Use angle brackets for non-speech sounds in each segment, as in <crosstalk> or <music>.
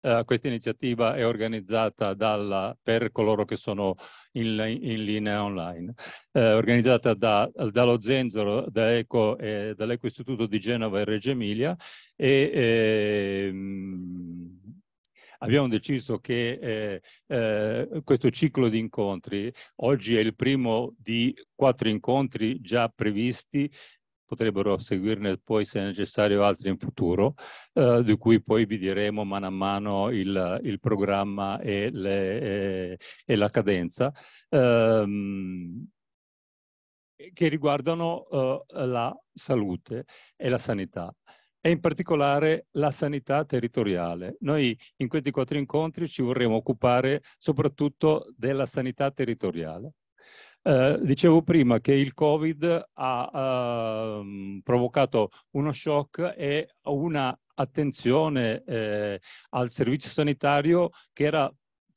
Uh, questa iniziativa è organizzata dalla, per coloro che sono in, in linea online, uh, organizzata da, dallo Zenzero, da Eco, eh, dall'Eco Istituto di Genova e Reggio Emilia e eh, abbiamo deciso che eh, eh, questo ciclo di incontri, oggi è il primo di quattro incontri già previsti potrebbero seguirne poi se necessario altri in futuro, eh, di cui poi vi diremo mano a mano il, il programma e, le, e, e, la cadenza, ehm, che riguardano eh, la salute e la sanità e in particolare la sanità territoriale. Noi in questi quattro incontri ci vorremmo occupare soprattutto della sanità territoriale. Eh, dicevo prima che il Covid ha ehm, provocato uno shock e una attenzione eh, al servizio sanitario che era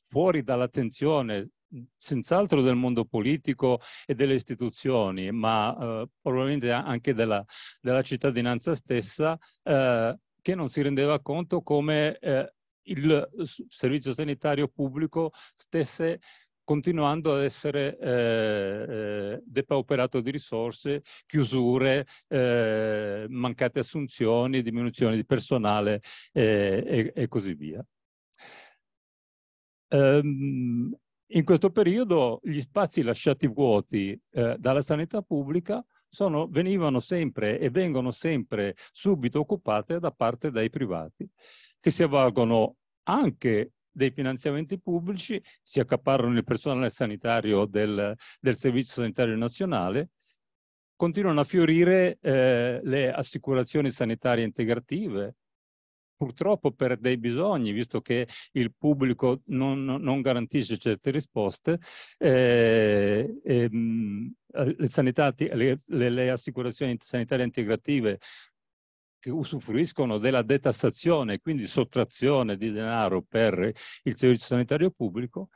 fuori dall'attenzione senz'altro del mondo politico e delle istituzioni, ma eh, probabilmente anche della, della cittadinanza stessa, eh, che non si rendeva conto come eh, il servizio sanitario pubblico stesse continuando ad essere eh, eh, depauperato di risorse, chiusure, eh, mancate assunzioni, diminuzione di personale eh, e, e, così via. Um, in questo periodo gli spazi lasciati vuoti eh, dalla sanità pubblica sono, venivano sempre e vengono sempre subito occupate da parte dei privati, che si avvalgono anche dei finanziamenti pubblici, si accaparrano il personale sanitario del, del Servizio Sanitario Nazionale, continuano a fiorire eh, le assicurazioni sanitarie integrative, purtroppo per dei bisogni, visto che il pubblico non, non garantisce certe risposte, eh, ehm, le, sanità, le, le, assicurazioni sanitarie integrative che usufruiscono della detassazione, quindi sottrazione di denaro per il servizio sanitario pubblico,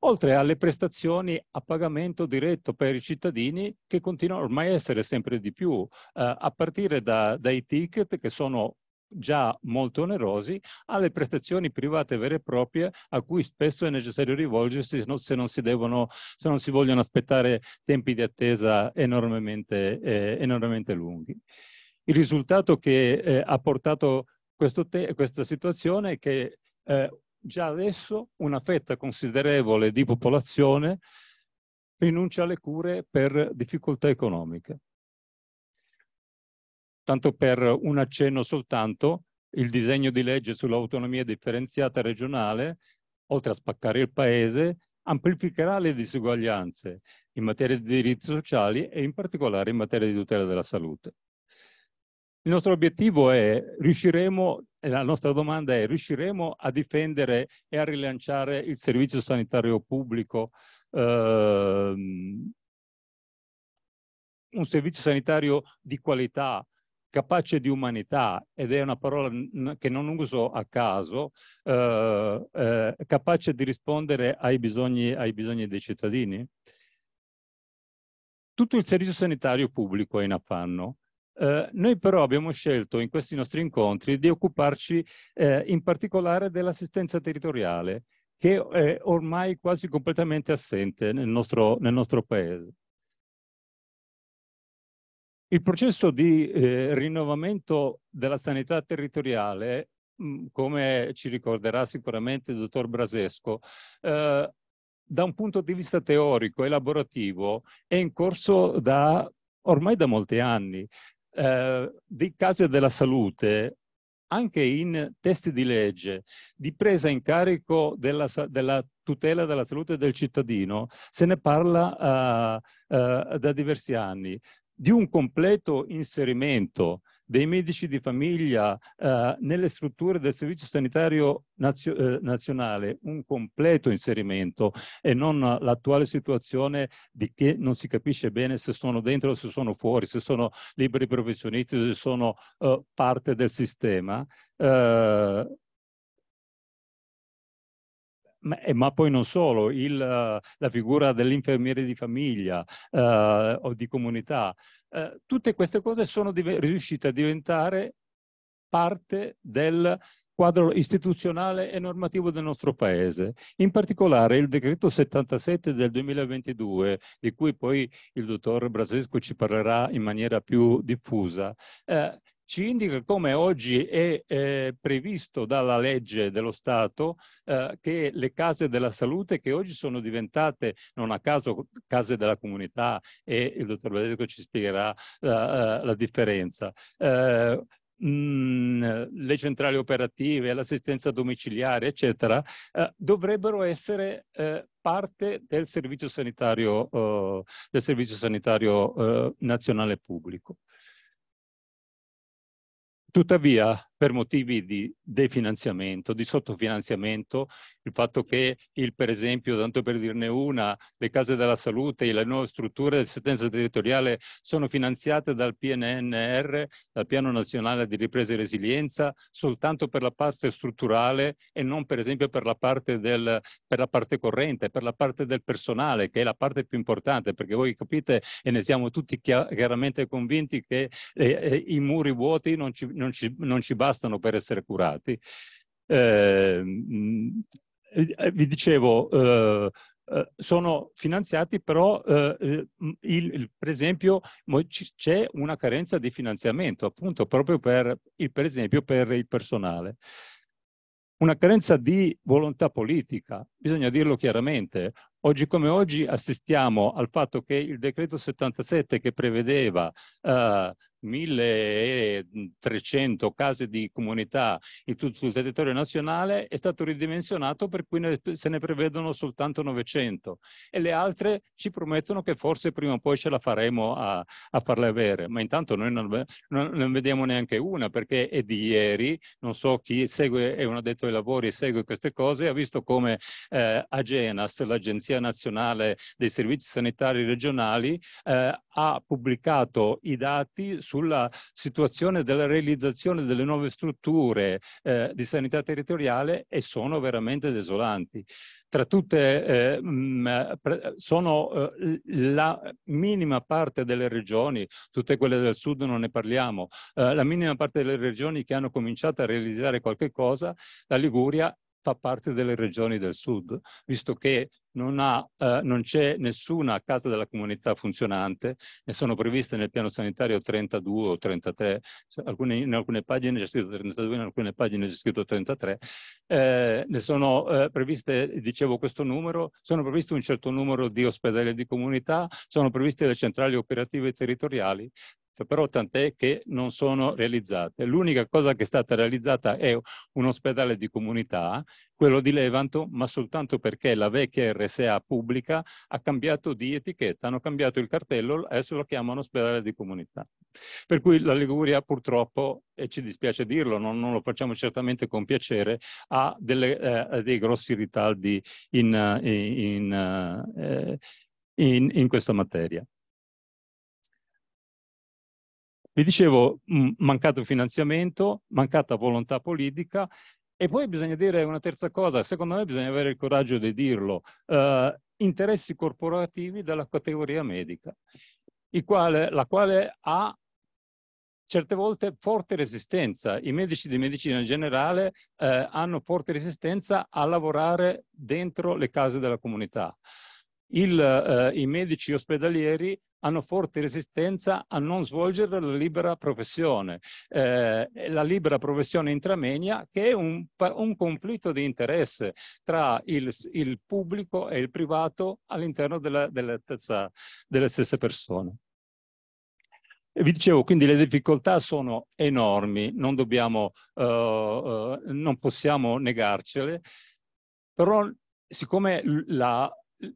oltre alle prestazioni a pagamento diretto per i cittadini che continuano ormai a essere sempre di più, eh, a partire da, dai ticket che sono già molto onerosi, alle prestazioni private vere e proprie a cui spesso è necessario rivolgersi se non si, devono, se non si vogliono aspettare tempi di attesa enormemente, eh, enormemente lunghi. Il risultato che eh, ha portato questa situazione è che eh, già adesso una fetta considerevole di popolazione rinuncia alle cure per difficoltà economiche. Tanto per un accenno soltanto, il disegno di legge sull'autonomia differenziata regionale, oltre a spaccare il Paese, amplificherà le disuguaglianze in materia di diritti sociali e in particolare in materia di tutela della salute. Il nostro obiettivo è, riusciremo, la nostra domanda è, riusciremo a difendere e a rilanciare il servizio sanitario pubblico, ehm, un servizio sanitario di qualità, capace di umanità, ed è una parola che non uso a caso, eh, eh, capace di rispondere ai bisogni, ai bisogni, dei cittadini? Tutto il servizio sanitario pubblico è in affanno eh, noi però abbiamo scelto in questi nostri incontri di occuparci eh, in particolare dell'assistenza territoriale, che è ormai quasi completamente assente nel nostro, nel nostro Paese. Il processo di eh, rinnovamento della sanità territoriale, mh, mm, come ci ricorderà sicuramente il dottor Brasesco, eh, da un punto di vista teorico e lavorativo è in corso da, ormai da molti anni eh, dei della salute anche in testi di legge di presa in carico della, della tutela della salute del cittadino, se ne parla eh, eh, da diversi anni, di un completo inserimento dei medici di famiglia eh, nelle strutture del Servizio Sanitario nazio eh, Nazionale un completo inserimento e non l'attuale situazione di che non si capisce bene se sono dentro o se sono fuori, se sono liberi professionisti o se sono eh, parte del sistema, eh, ma, eh, ma, poi non solo, il, la figura dell'infermiere di famiglia eh, o di comunità, eh, tutte queste cose sono riuscite a diventare parte del quadro istituzionale e normativo del nostro Paese. In particolare il decreto 77 del 2022, di cui poi il dottor Brasesco ci parlerà in maniera più diffusa, eh, ci indica come oggi è eh, previsto dalla legge dello Stato eh, che le case della salute, che oggi sono diventate non a caso case della comunità, e il dottor Badesco ci spiegherà la, eh, eh, la differenza, eh, mm, le centrali operative, l'assistenza domiciliare, eccetera, eh, dovrebbero essere parte del servizio sanitario, del servizio sanitario nazionale pubblico. Tuttavia, per motivi di definanziamento, di sottofinanziamento, il fatto che il, per esempio, tanto per dirne una, le case della salute e le nuove strutture dell'assistenza territoriale sono finanziate dal PNNR, dal Piano Nazionale di Ripresa e Resilienza, soltanto per la parte strutturale e non per esempio per la parte, del, per la parte corrente, per la parte del personale, che è la parte più importante, perché voi capite e ne siamo tutti chiaramente convinti che eh, eh, i muri vuoti non ci, non ci, non ci bastano bastano per essere curati. Ehm, eh, vi dicevo, eh, eh sono finanziati però, eh, eh, il, il, per esempio, c'è una carenza di finanziamento appunto proprio per il, per esempio, per il personale una carenza di volontà politica, bisogna dirlo chiaramente. Oggi come oggi assistiamo al fatto che il decreto 77 che prevedeva eh, 1300 case di comunità in tutto il territorio nazionale è stato ridimensionato per cui ne, se ne prevedono soltanto 900 e le altre ci promettono che forse prima o poi ce la faremo a, a farle avere ma intanto noi non, non, non, vediamo neanche una perché è di ieri non so chi segue è un addetto ai lavori e segue queste cose ha visto come eh, Agenas l'agenzia nazionale dei servizi sanitari regionali eh, ha pubblicato i dati sulla situazione della realizzazione delle nuove strutture eh, di sanità territoriale e sono veramente desolanti. Tra tutte eh, mm, sono eh, la minima parte delle regioni, tutte quelle del sud non ne parliamo, eh, la minima parte delle regioni che hanno cominciato a realizzare qualche cosa, la Liguria fa parte delle regioni del sud, visto che non, ha, eh, non c'è nessuna casa della comunità funzionante e sono previste nel piano sanitario 32 o 33, cioè alcune, in alcune pagine c'è scritto 32, in alcune pagine c'è scritto 33, eh, ne sono eh, previste, dicevo questo numero, sono previste un certo numero di ospedali di comunità, sono previste le centrali operative territoriali, però tant'è che non sono realizzate. L'unica cosa che è stata realizzata è un ospedale di comunità quello di Levanto, ma soltanto perché la vecchia RSA pubblica ha cambiato di etichetta, hanno cambiato il cartello, adesso lo chiamano ospedale di comunità. Per cui la Liguria purtroppo, e ci dispiace dirlo, non, non lo facciamo certamente con piacere, ha delle, eh, dei grossi ritardi in, in, eh, in, in questa materia. Vi dicevo, mancato finanziamento, mancata volontà politica e poi bisogna dire una terza cosa, secondo me bisogna avere il coraggio di dirlo, eh, interessi corporativi della categoria medica, quale, la quale ha certe volte forte resistenza. I medici di medicina in generale eh, hanno forte resistenza a lavorare dentro le case della comunità. Il, eh, I medici ospedalieri hanno forte resistenza a non svolgere la libera professione, eh, la libera professione intramenia che è un, un conflitto di interesse tra il, il, pubblico e il privato all'interno della, della delle stesse persone. E vi dicevo, quindi le difficoltà sono enormi, non, dobbiamo, uh, uh, non possiamo negarcele, però siccome la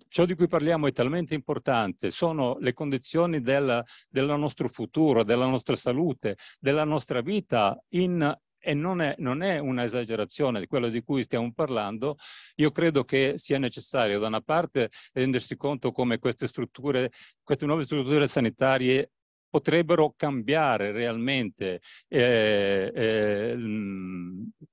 ciò di cui parliamo è talmente importante, sono le condizioni del, del nostro futuro, della nostra salute, della nostra vita in, e non è, non è un'esagerazione di quello di cui stiamo parlando, io credo che sia necessario da una parte rendersi conto come queste strutture, queste nuove strutture sanitarie potrebbero cambiare realmente eh, eh,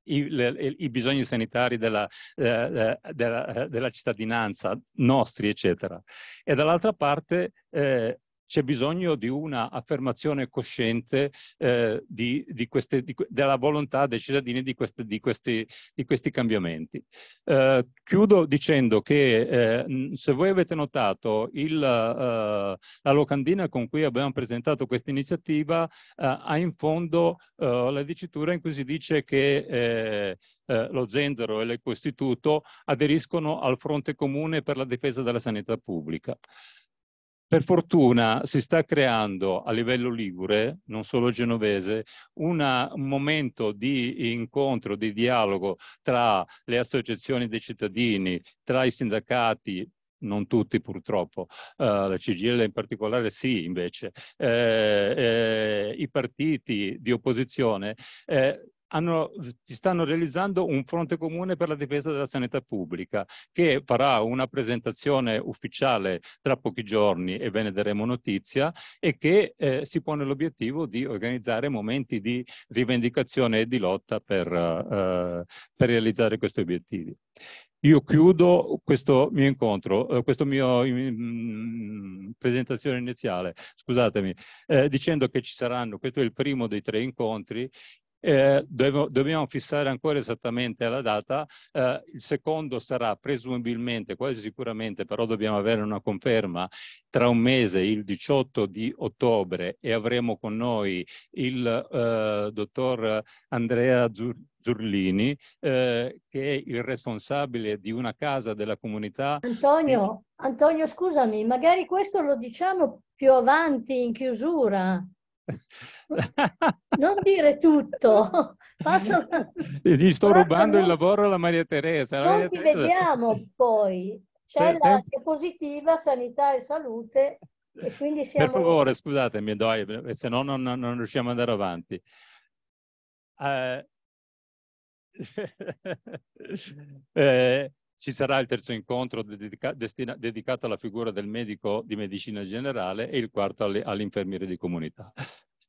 i, le, i, bisogni sanitari della, eh, eh della, eh, della, cittadinanza nostri, eccetera. E dall'altra parte eh, c'è bisogno di una affermazione cosciente eh, di, di queste, di, della volontà dei cittadini di, queste, questi, questi, cambiamenti. Eh, chiudo dicendo che eh, se voi avete notato il, eh, la locandina con cui abbiamo presentato questa iniziativa eh, ha in fondo eh, la dicitura in cui si dice che eh, lo Zenzero e l'Ecostituto aderiscono al fronte comune per la difesa della sanità pubblica. Per fortuna si sta creando a livello ligure, non solo genovese, una, un momento di incontro, di dialogo tra le associazioni dei cittadini, tra i sindacati, non tutti purtroppo, uh, la CGL in particolare sì invece, eh, eh, i partiti di opposizione, eh, hanno, stanno realizzando un fronte comune per la difesa della sanità pubblica che farà una presentazione ufficiale tra pochi giorni e ve ne daremo notizia e che eh, si pone l'obiettivo di organizzare momenti di rivendicazione e di lotta per, eh, per realizzare questi obiettivi. Io chiudo questo mio incontro, eh, questa mia mm, presentazione iniziale, scusatemi, eh, dicendo che ci saranno, questo è il primo dei tre incontri, eh, dobbiamo, fissare ancora esattamente la data. Eh, il secondo sarà presumibilmente, quasi sicuramente, però dobbiamo avere una conferma tra un mese, il 18 di ottobre, e avremo con noi il eh, dottor Andrea Giurgi Giurlini, eh, che è il responsabile di una casa della comunità. Antonio, Antonio, scusami, magari questo lo diciamo più avanti in chiusura. Non dire tutto. Passo... Ti <laughs> sto Però rubando non... il lavoro alla Maria Teresa. non Maria ti Teresa. vediamo poi. C'è per, la diapositiva sanità e salute. E quindi siamo... Per favore, scusatemi, dai, se no non, non riusciamo ad andare avanti. Uh... eh, <laughs> eh ci sarà il terzo incontro dedica destina, dedicato alla figura del medico di medicina generale e il quarto all'infermiere di comunità.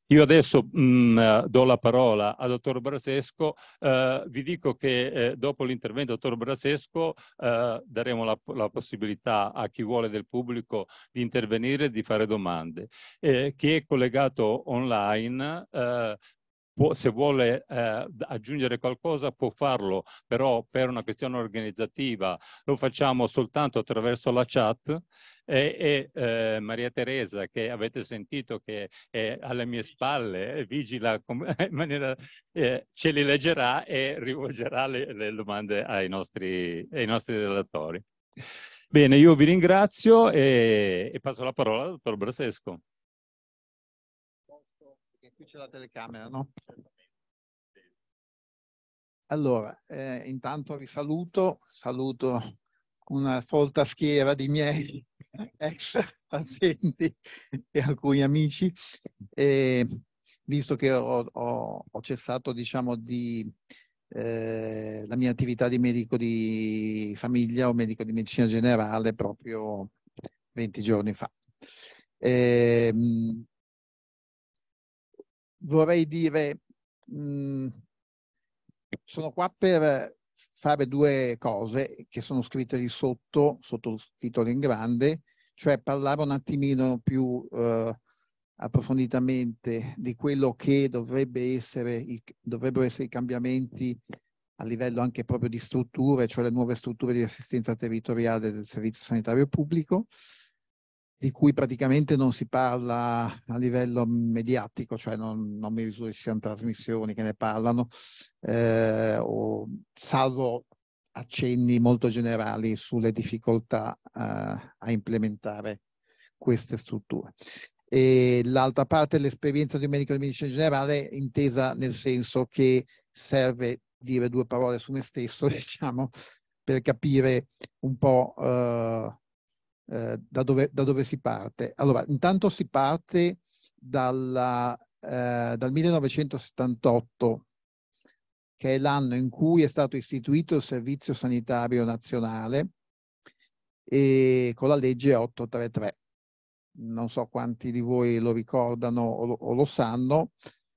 Io adesso mh, mm, do la parola al dottor Brasesco. Eh, vi dico che eh, dopo l'intervento del dottor Brasesco eh, daremo la, la, possibilità a chi vuole del pubblico di intervenire e di fare domande. Eh, chi è collegato online eh, può, se vuole eh, aggiungere qualcosa può farlo, però per una questione organizzativa lo facciamo soltanto attraverso la chat e, e eh, Maria Teresa che avete sentito che è alle mie spalle vigila <laughs> in maniera eh, ce li leggerà e rivolgerà le, le domande ai nostri, ai nostri relatori. Bene, io vi ringrazio e, e passo la parola al dottor Brasesco qui c'è la telecamera, no? Allora, eh, intanto vi saluto, saluto una folta schiera di miei <laughs> ex pazienti e alcuni amici, e visto che ho, ho, ho cessato, diciamo, di, eh, la mia attività di medico di famiglia o medico di medicina generale proprio 20 giorni fa. Eh, vorrei dire, mh, mm, sono qua per fare due cose che sono scritte lì sotto, sotto il titolo in grande, cioè parlare un attimino più eh, approfonditamente di quello che dovrebbe essere i, dovrebbero essere i cambiamenti a livello anche proprio di strutture, cioè le nuove strutture di assistenza territoriale del Servizio Sanitario Pubblico, di cui praticamente non si parla a livello mediatico, cioè non, non mi risulta ci siano trasmissioni che ne parlano, eh, o, salvo accenni molto generali sulle difficoltà eh, a implementare queste strutture. E l'altra parte è l'esperienza di un medico di medicina generale intesa nel senso che serve dire due parole su me stesso, <laughs> diciamo, per capire un po' eh, eh, da, dove, da, dove, si parte? Allora, intanto si parte dalla, eh, dal 1978, che è l'anno in cui è stato istituito il Servizio Sanitario Nazionale e con la legge 833. Non so quanti di voi lo ricordano o lo, o lo sanno,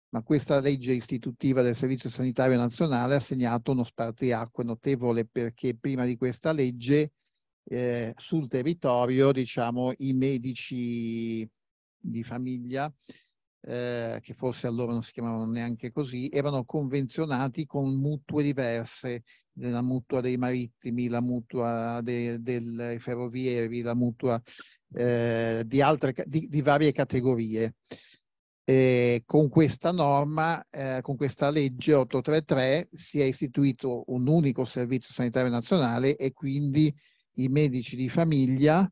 ma questa legge istitutiva del Servizio Sanitario Nazionale ha segnato uno spartiacque notevole perché prima di questa legge eh, sul territorio diciamo, i medici di famiglia, eh, che forse allora non si chiamavano neanche così, erano convenzionati con mutue diverse, la mutua dei marittimi, la mutua de, dei ferrovieri, la mutua eh, di, altre, di, di, varie categorie. E con questa norma, eh, con questa legge 833, si è istituito un unico servizio sanitario nazionale e quindi i medici di famiglia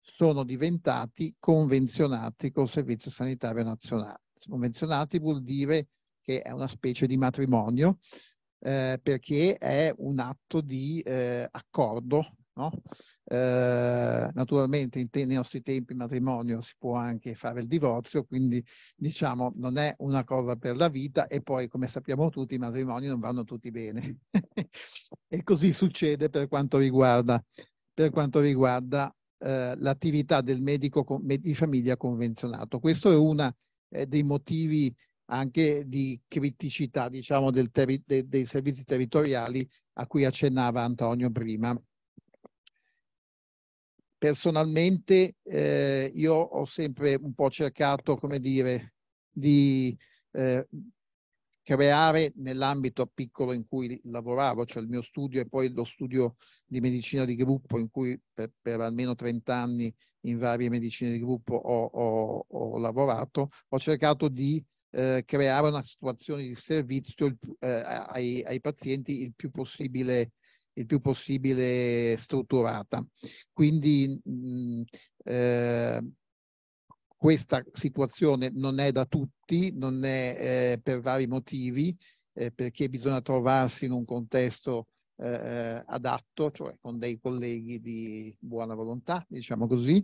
sono diventati convenzionati col Servizio Sanitario Nazionale. Convenzionati vuol dire che è una specie di matrimonio eh, perché è un atto di eh, accordo No? Eh, naturalmente in te, nei nostri tempi il matrimonio si può anche fare il divorzio, quindi diciamo non è una cosa per la vita e poi come sappiamo tutti i matrimoni non vanno tutti bene. <laughs> e così succede per quanto riguarda, per quanto riguarda eh, l'attività del medico con, di famiglia convenzionato. Questo è uno eh, dei motivi anche di criticità diciamo, del, dei, dei servizi territoriali a cui accennava Antonio prima personalmente eh, io ho sempre un po' cercato, come dire, di eh, creare nell'ambito piccolo in cui lavoravo, cioè il mio studio e poi lo studio di medicina di gruppo in cui per, per almeno 30 anni in varie medicine di gruppo ho, ho, ho lavorato, ho cercato di eh, creare una situazione di servizio eh, ai, ai, pazienti il più possibile il più possibile strutturata. Quindi mh, eh, questa situazione non è da tutti, non è eh, per vari motivi, eh, perché bisogna trovarsi in un contesto eh, adatto, cioè con dei colleghi di buona volontà, diciamo così,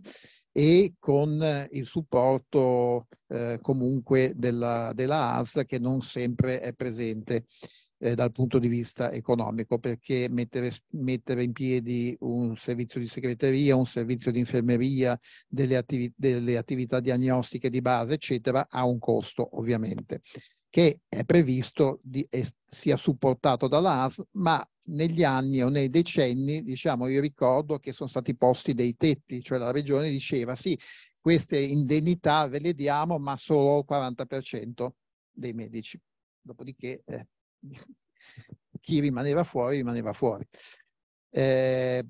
e con il supporto eh, comunque della, della AS che non sempre è presente eh, dal punto di vista economico, perché mettere, mettere, in piedi un servizio di segreteria, un servizio di infermeria, delle, attivi, delle attività diagnostiche di base, eccetera, ha un costo ovviamente, che è previsto di, è, sia supportato dall'AS, ma negli anni o nei decenni, diciamo, io ricordo che sono stati posti dei tetti, cioè la regione diceva sì, queste indennità ve le diamo, ma solo il 40% dei medici. Dopodiché eh, <laughs> chi rimaneva fuori rimaneva fuori. Eh,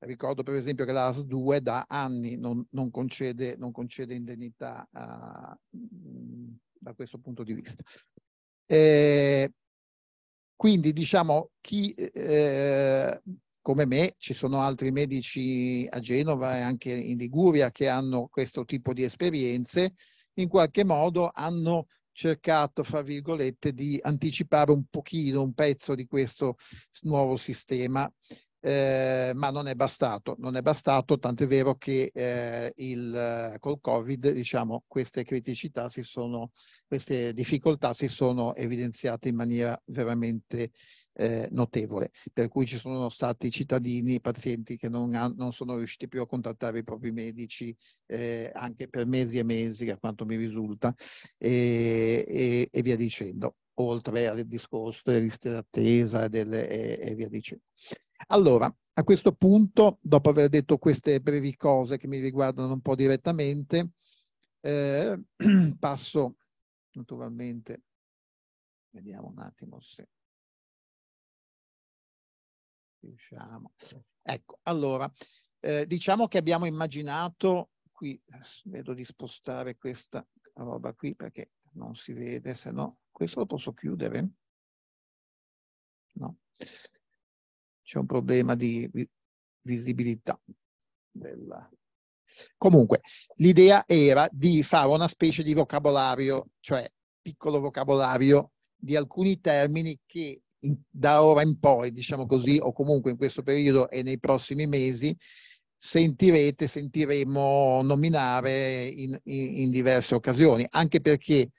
ricordo per esempio che la AS2 da anni non, non, concede, non concede, indennità a, mm, da questo punto di vista. Eh, quindi diciamo chi eh, come me, ci sono altri medici a Genova e anche in Liguria che hanno questo tipo di esperienze, in qualche modo hanno cercato, fra virgolette, di anticipare un pochino, un pezzo di questo nuovo sistema, eh, ma non è bastato, non è bastato, tant'è vero che eh, il, col Covid, diciamo, queste criticità si sono, queste difficoltà si sono evidenziate in maniera veramente eh, notevole, per cui ci sono stati cittadini, pazienti che non, ha, non sono riusciti più a contattare i propri medici eh, anche per mesi e mesi, a quanto mi risulta, e, e, e via dicendo, oltre al discorso delle liste d'attesa delle, e, e via dicendo. Allora, a questo punto, dopo aver detto queste brevi cose che mi riguardano un po' direttamente, eh, <clears throat> passo naturalmente, vediamo un attimo se riusciamo. Ecco, allora, eh, diciamo che abbiamo immaginato, qui eh, vedo di spostare questa roba qui perché non si vede, se no questo lo posso chiudere? No. C'è un problema di visibilità. Della... Comunque, l'idea era di fare una specie di vocabolario, cioè piccolo vocabolario di alcuni termini che in, da ora in poi, diciamo così, o comunque in questo periodo e nei prossimi mesi, sentirete, sentiremo nominare in, in, in diverse occasioni, anche perché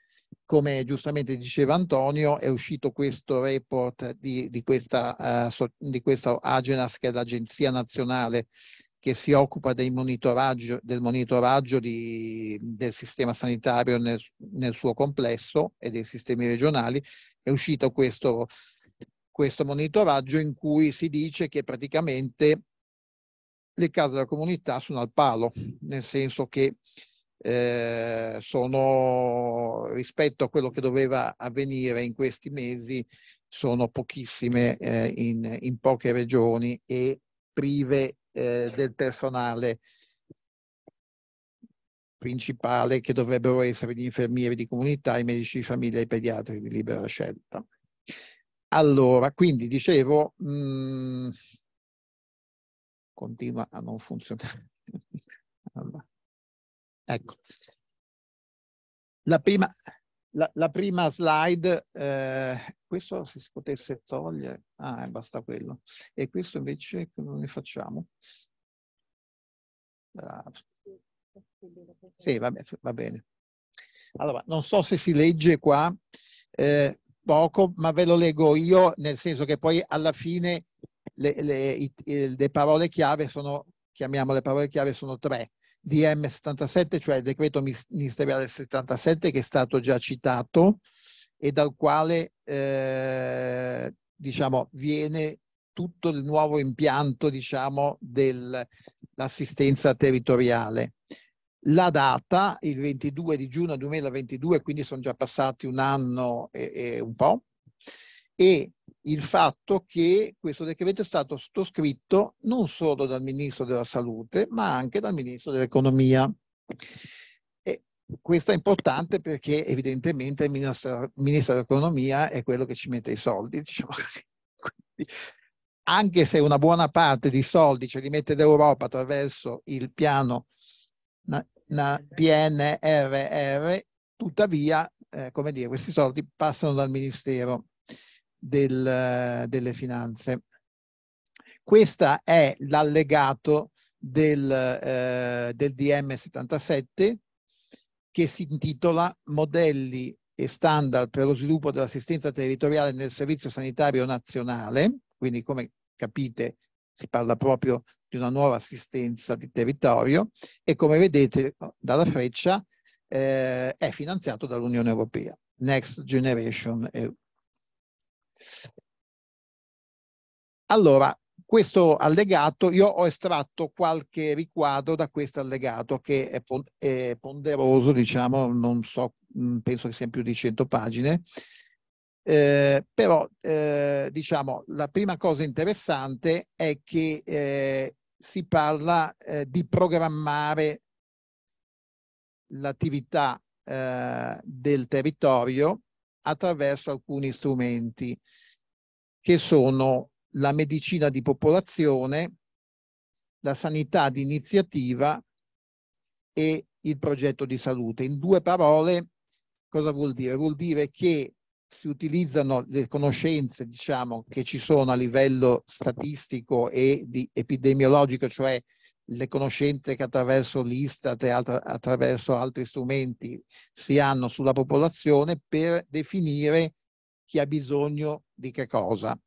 come giustamente diceva Antonio, è uscito questo report di, di, questa, uh, di, questa, Agenas, che è l'agenzia nazionale che si occupa monitoraggio, del monitoraggio di, del sistema sanitario nel, nel, suo complesso e dei sistemi regionali. È uscito questo questo monitoraggio in cui si dice che praticamente le case della comunità sono al palo, nel senso che eh, sono rispetto a quello che doveva avvenire in questi mesi, sono pochissime eh, in, in, poche regioni e prive eh, del personale principale che dovrebbero essere gli infermieri di comunità, i medici di famiglia e i pediatri di libera scelta. Allora, quindi dicevo, mh, mm, continua a non funzionare. <laughs> Allora. Ecco. La prima, la, la prima slide, eh, questo se si potesse togliere, ah, eh, basta quello. E questo invece non ne facciamo. Ah. Sì, va, va bene. Allora, non so se si legge qua. Eh, poco, ma ve lo leggo io, nel senso che poi alla fine le, le, le parole chiave sono, chiamiamole parole chiave, sono tre. DM 77, cioè il decreto ministeriale 77 che è stato già citato e dal quale eh, diciamo, viene tutto il nuovo impianto diciamo, dell'assistenza territoriale la data, il 22 di giugno 2022, quindi sono già passati un anno e, e un po', e il fatto che questo decreto è stato sottoscritto non solo dal Ministro della Salute, ma anche dal Ministro dell'Economia. E questo è importante perché evidentemente il Ministro, ministro dell'Economia è quello che ci mette i soldi, diciamo così. <laughs> Quindi, anche se una buona parte di soldi ce li mette l'Europa attraverso il piano una PNRR, tuttavia, eh, come dire, questi soldi passano dal Ministero del, delle Finanze. Questo è l'allegato del, eh, del DM 77 che si intitola Modelli e standard per lo sviluppo dell'assistenza territoriale nel servizio sanitario nazionale, quindi come capite si parla proprio di una nuova assistenza di territorio e come vedete dalla freccia eh, è finanziato dall'Unione Europea, Next Generation EU. Allora, questo allegato, io ho estratto qualche riquadro da questo allegato che è, pon è ponderoso, diciamo, non so, mm, penso che sia più di 100 pagine, eh, però eh, diciamo la prima cosa interessante è che eh, si parla eh, di programmare l'attività eh, del territorio attraverso alcuni strumenti che sono la medicina di popolazione, la sanità di iniziativa e il progetto di salute. In due parole, cosa vuol dire? Vuol dire che si utilizzano le conoscenze diciamo, che ci sono a livello statistico e epidemiologico, cioè le conoscenze che attraverso l'Istat e attraverso altri strumenti si hanno sulla popolazione per definire chi ha bisogno di che cosa,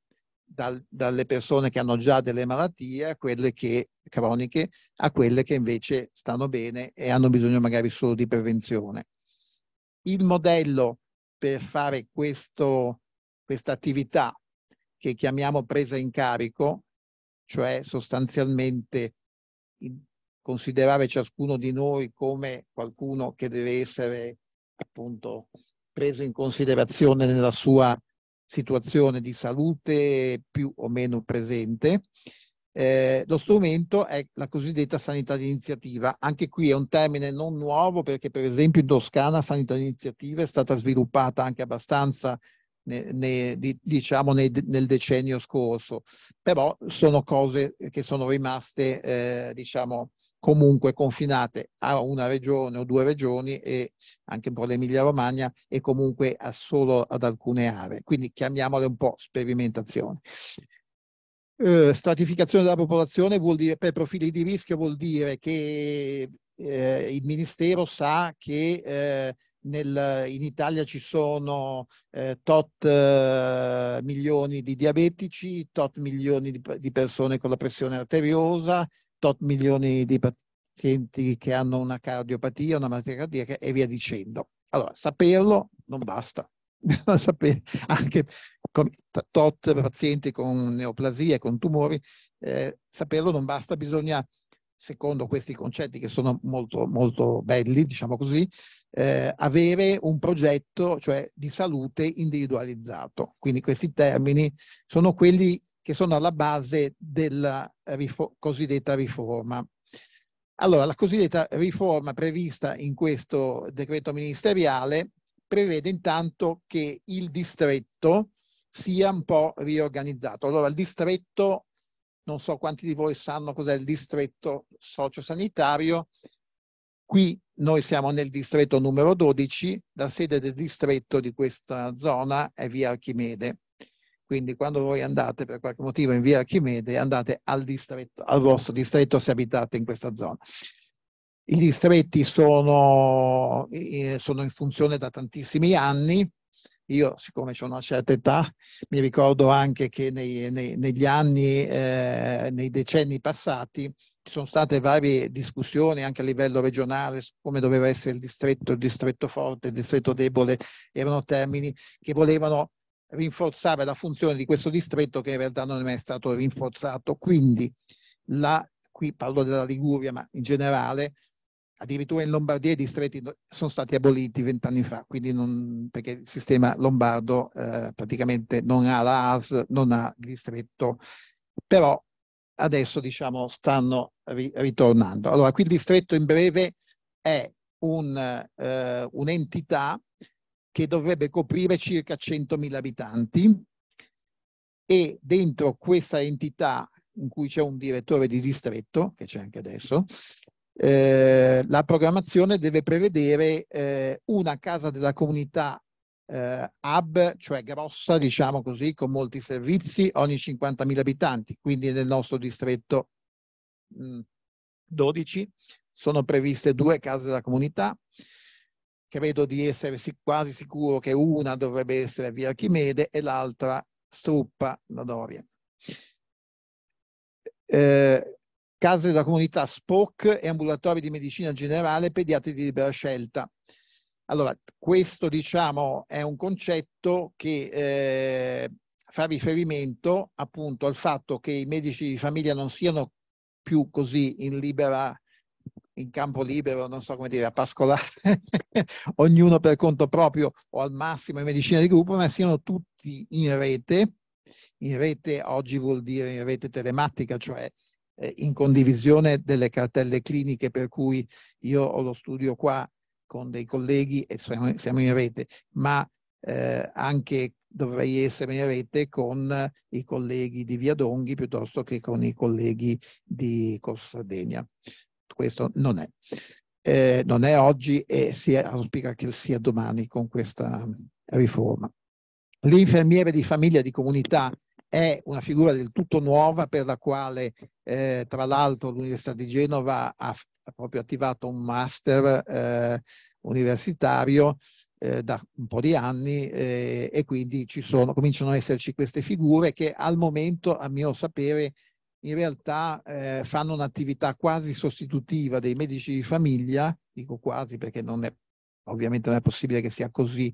Dal, dalle persone che hanno già delle malattie a quelle che, croniche a quelle che invece stanno bene e hanno bisogno magari solo di prevenzione. Il modello per fare questa attività che chiamiamo presa in carico, cioè sostanzialmente considerare ciascuno di noi come qualcuno che deve essere appunto preso in considerazione nella sua situazione di salute più o meno presente eh, lo strumento è la cosiddetta sanità d'iniziativa. Anche qui è un termine non nuovo perché per esempio in Toscana sanità d'iniziativa è stata sviluppata anche abbastanza ne, ne, diciamo ne, nel decennio scorso, però sono cose che sono rimaste eh, diciamo comunque confinate a una regione o due regioni e anche un po' l'Emilia Romagna e comunque solo ad alcune aree, quindi chiamiamole un po' sperimentazione. Eh, stratificazione della popolazione vuol dire, per profili di rischio vuol dire che eh, il Ministero sa che eh, nel, in Italia ci sono eh, tot eh, milioni di diabetici, tot milioni di, di, persone con la pressione arteriosa, tot milioni di pazienti che hanno una cardiopatia, una malattia cardiaca e via dicendo. Allora, saperlo non basta bisogna <laughs> sapere anche con tot pazienti con neoplasie, con tumori, eh, saperlo non basta, bisogna, secondo questi concetti che sono molto, molto belli, diciamo così, eh, avere un progetto, cioè di salute individualizzato. Quindi questi termini sono quelli che sono alla base della rifo cosiddetta riforma. Allora, la cosiddetta riforma prevista in questo decreto ministeriale prevede intanto che il distretto sia un po' riorganizzato. Allora, il distretto, non so quanti di voi sanno cos'è il distretto sociosanitario, qui noi siamo nel distretto numero 12, la sede del distretto di questa zona è via Archimede. Quindi quando voi andate per qualche motivo in via Archimede, andate al, distretto, al vostro distretto se abitate in questa zona. I distretti sono, sono in funzione da tantissimi anni, io, siccome ho una certa età, mi ricordo anche che nei, nei, negli anni, eh, nei decenni passati, ci sono state varie discussioni anche a livello regionale su come doveva essere il distretto, il distretto forte, il distretto debole, erano termini che volevano rinforzare la funzione di questo distretto che in realtà non è mai stato rinforzato. Quindi, la, qui parlo della Liguria, ma in generale, addirittura in Lombardia i distretti sono stati aboliti vent'anni fa, non, perché il sistema lombardo eh, praticamente non ha la AS, non ha il distretto, però adesso diciamo stanno ri- ritornando. Allora qui il distretto in breve è un, eh, un'entità che dovrebbe coprire circa 100.000 abitanti e dentro questa entità in cui c'è un direttore di distretto, che c'è anche adesso, eh, la programmazione deve prevedere eh, una casa della comunità eh, hub, cioè grossa, diciamo così, con molti servizi, ogni 50.000 abitanti, quindi nel nostro distretto mh, mm, 12 sono previste due case della comunità. Credo di essere quasi sicuro che una dovrebbe essere via Archimede e l'altra Struppa, la Doria. Eh, case della comunità SPOC e ambulatori di medicina generale pediatri di libera scelta. Allora, questo diciamo è un concetto che eh, fa riferimento appunto al fatto che i medici di famiglia non siano più così in libera in campo libero, non so come dire, a pascolare, <laughs> ognuno per conto proprio o al massimo in medicina di gruppo, ma siano tutti in rete. In rete oggi vuol dire in rete telematica, cioè eh, in condivisione delle cartelle cliniche per cui io ho lo studio qua con dei colleghi e siamo, siamo in rete, ma eh, anche dovrei essere in rete con i colleghi di Via Donghi piuttosto che con i colleghi di Costa Sardegna. Questo non è. Eh, non è oggi e si auspica che sia domani con questa riforma. L'infermiere di famiglia di comunità è una figura del tutto nuova per la quale eh, tra l'altro l'Università di Genova ha, ha proprio attivato un master eh, universitario eh, da un po' di anni eh, e quindi sono, cominciano ad esserci queste figure che al momento, a mio sapere, in realtà eh, fanno un'attività quasi sostitutiva dei medici di famiglia, dico quasi perché non è, ovviamente non è possibile che sia così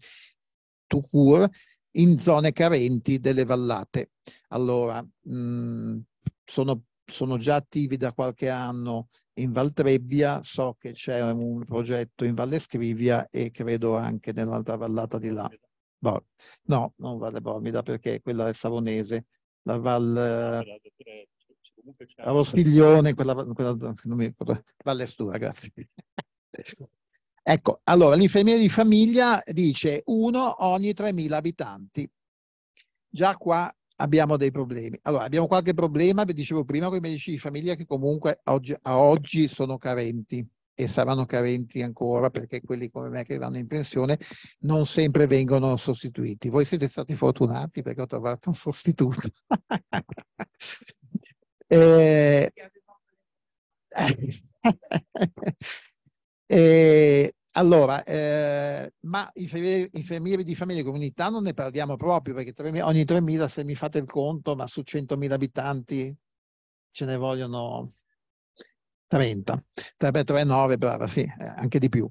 to cure, in zone carenti delle vallate. Allora, mh, mm, sono, sono già attivi da qualche anno in Val Trebbia, so che c'è un progetto in Valle Scrivia e credo anche nell'altra vallata di là. Bor. No, non Valle Bormida perché quella è Savonese, la Val... Rostiglione, quella, quella, non mi ricordo, Valle Stura, grazie. <laughs> Ecco, allora l'infermiera di famiglia dice uno ogni 3.000 abitanti. Già qua abbiamo dei problemi. Allora, abbiamo qualche problema, vi dicevo prima, con i medici di famiglia che comunque oggi, a oggi sono carenti e saranno carenti ancora perché quelli come me che vanno in pensione non sempre vengono sostituiti. Voi siete stati fortunati perché ho trovato un sostituto. eh, e allora, eh, ma infermieri di famiglia e comunità non ne parliamo proprio perché tre, ogni 3.000, se mi fate il conto, ma su 100.000 abitanti ce ne vogliono 30. 3 per 3 9, brava, sì, eh, anche di più.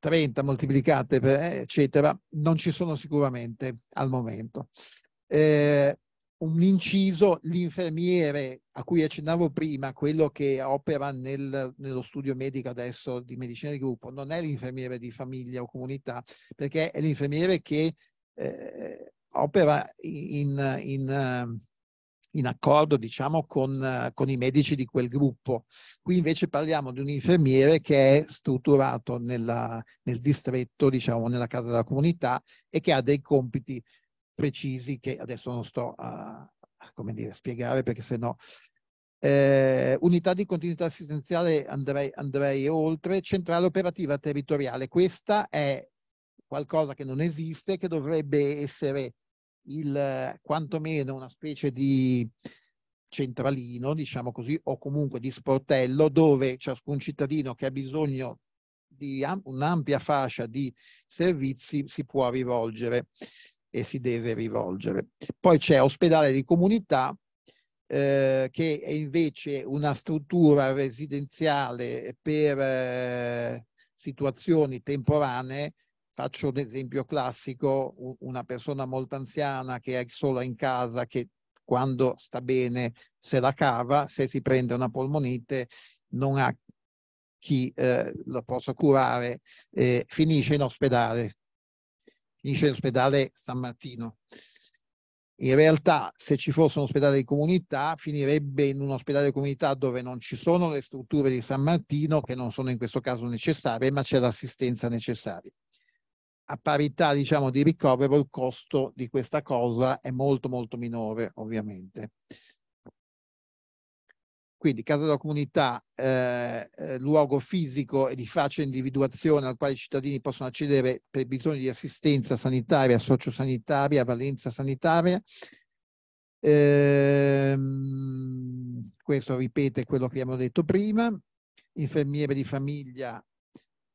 30 moltiplicate per eh, eccetera, non ci sono sicuramente al momento. Eh, un inciso, l'infermiere a cui accennavo prima, quello che opera nel, nello studio medico adesso di medicina di gruppo, non è l'infermiere di famiglia o comunità, perché è l'infermiere che eh, opera in, in, eh, in, accordo, diciamo, con, con i medici di quel gruppo. Qui invece parliamo di un infermiere che è strutturato nella, nel distretto, diciamo, nella casa della comunità e che ha dei compiti precisi che adesso non sto a, a dire, spiegare perché sennò eh, unità di continuità assistenziale andrei, andrei oltre, centrale operativa territoriale. Questa è qualcosa che non esiste, che dovrebbe essere il, quantomeno una specie di centralino, diciamo così, o comunque di sportello dove ciascun cittadino che ha bisogno di un'ampia fascia di servizi si può rivolgere e si deve rivolgere. Poi c'è ospedale di comunità, eh, che è invece una struttura residenziale per eh, situazioni temporanee. Faccio un esempio classico, una persona molto anziana che è sola in casa, che quando sta bene se la cava, se si prende una polmonite non ha chi eh, lo possa curare, eh, finisce in ospedale finisce l'ospedale San Martino. In realtà, se ci fosse un ospedale di comunità, finirebbe in un ospedale di comunità dove non ci sono le strutture di San Martino, che non sono in questo caso necessarie, ma c'è l'assistenza necessaria. A parità, diciamo, di ricovero, il costo di questa cosa è molto, molto minore, ovviamente. Quindi casa della comunità, eh, eh, luogo fisico e di facile individuazione al quale i cittadini possono accedere per bisogni di assistenza sanitaria, sociosanitaria, valenza sanitaria. Eh, questo ripete quello che abbiamo detto prima. Infermiere di famiglia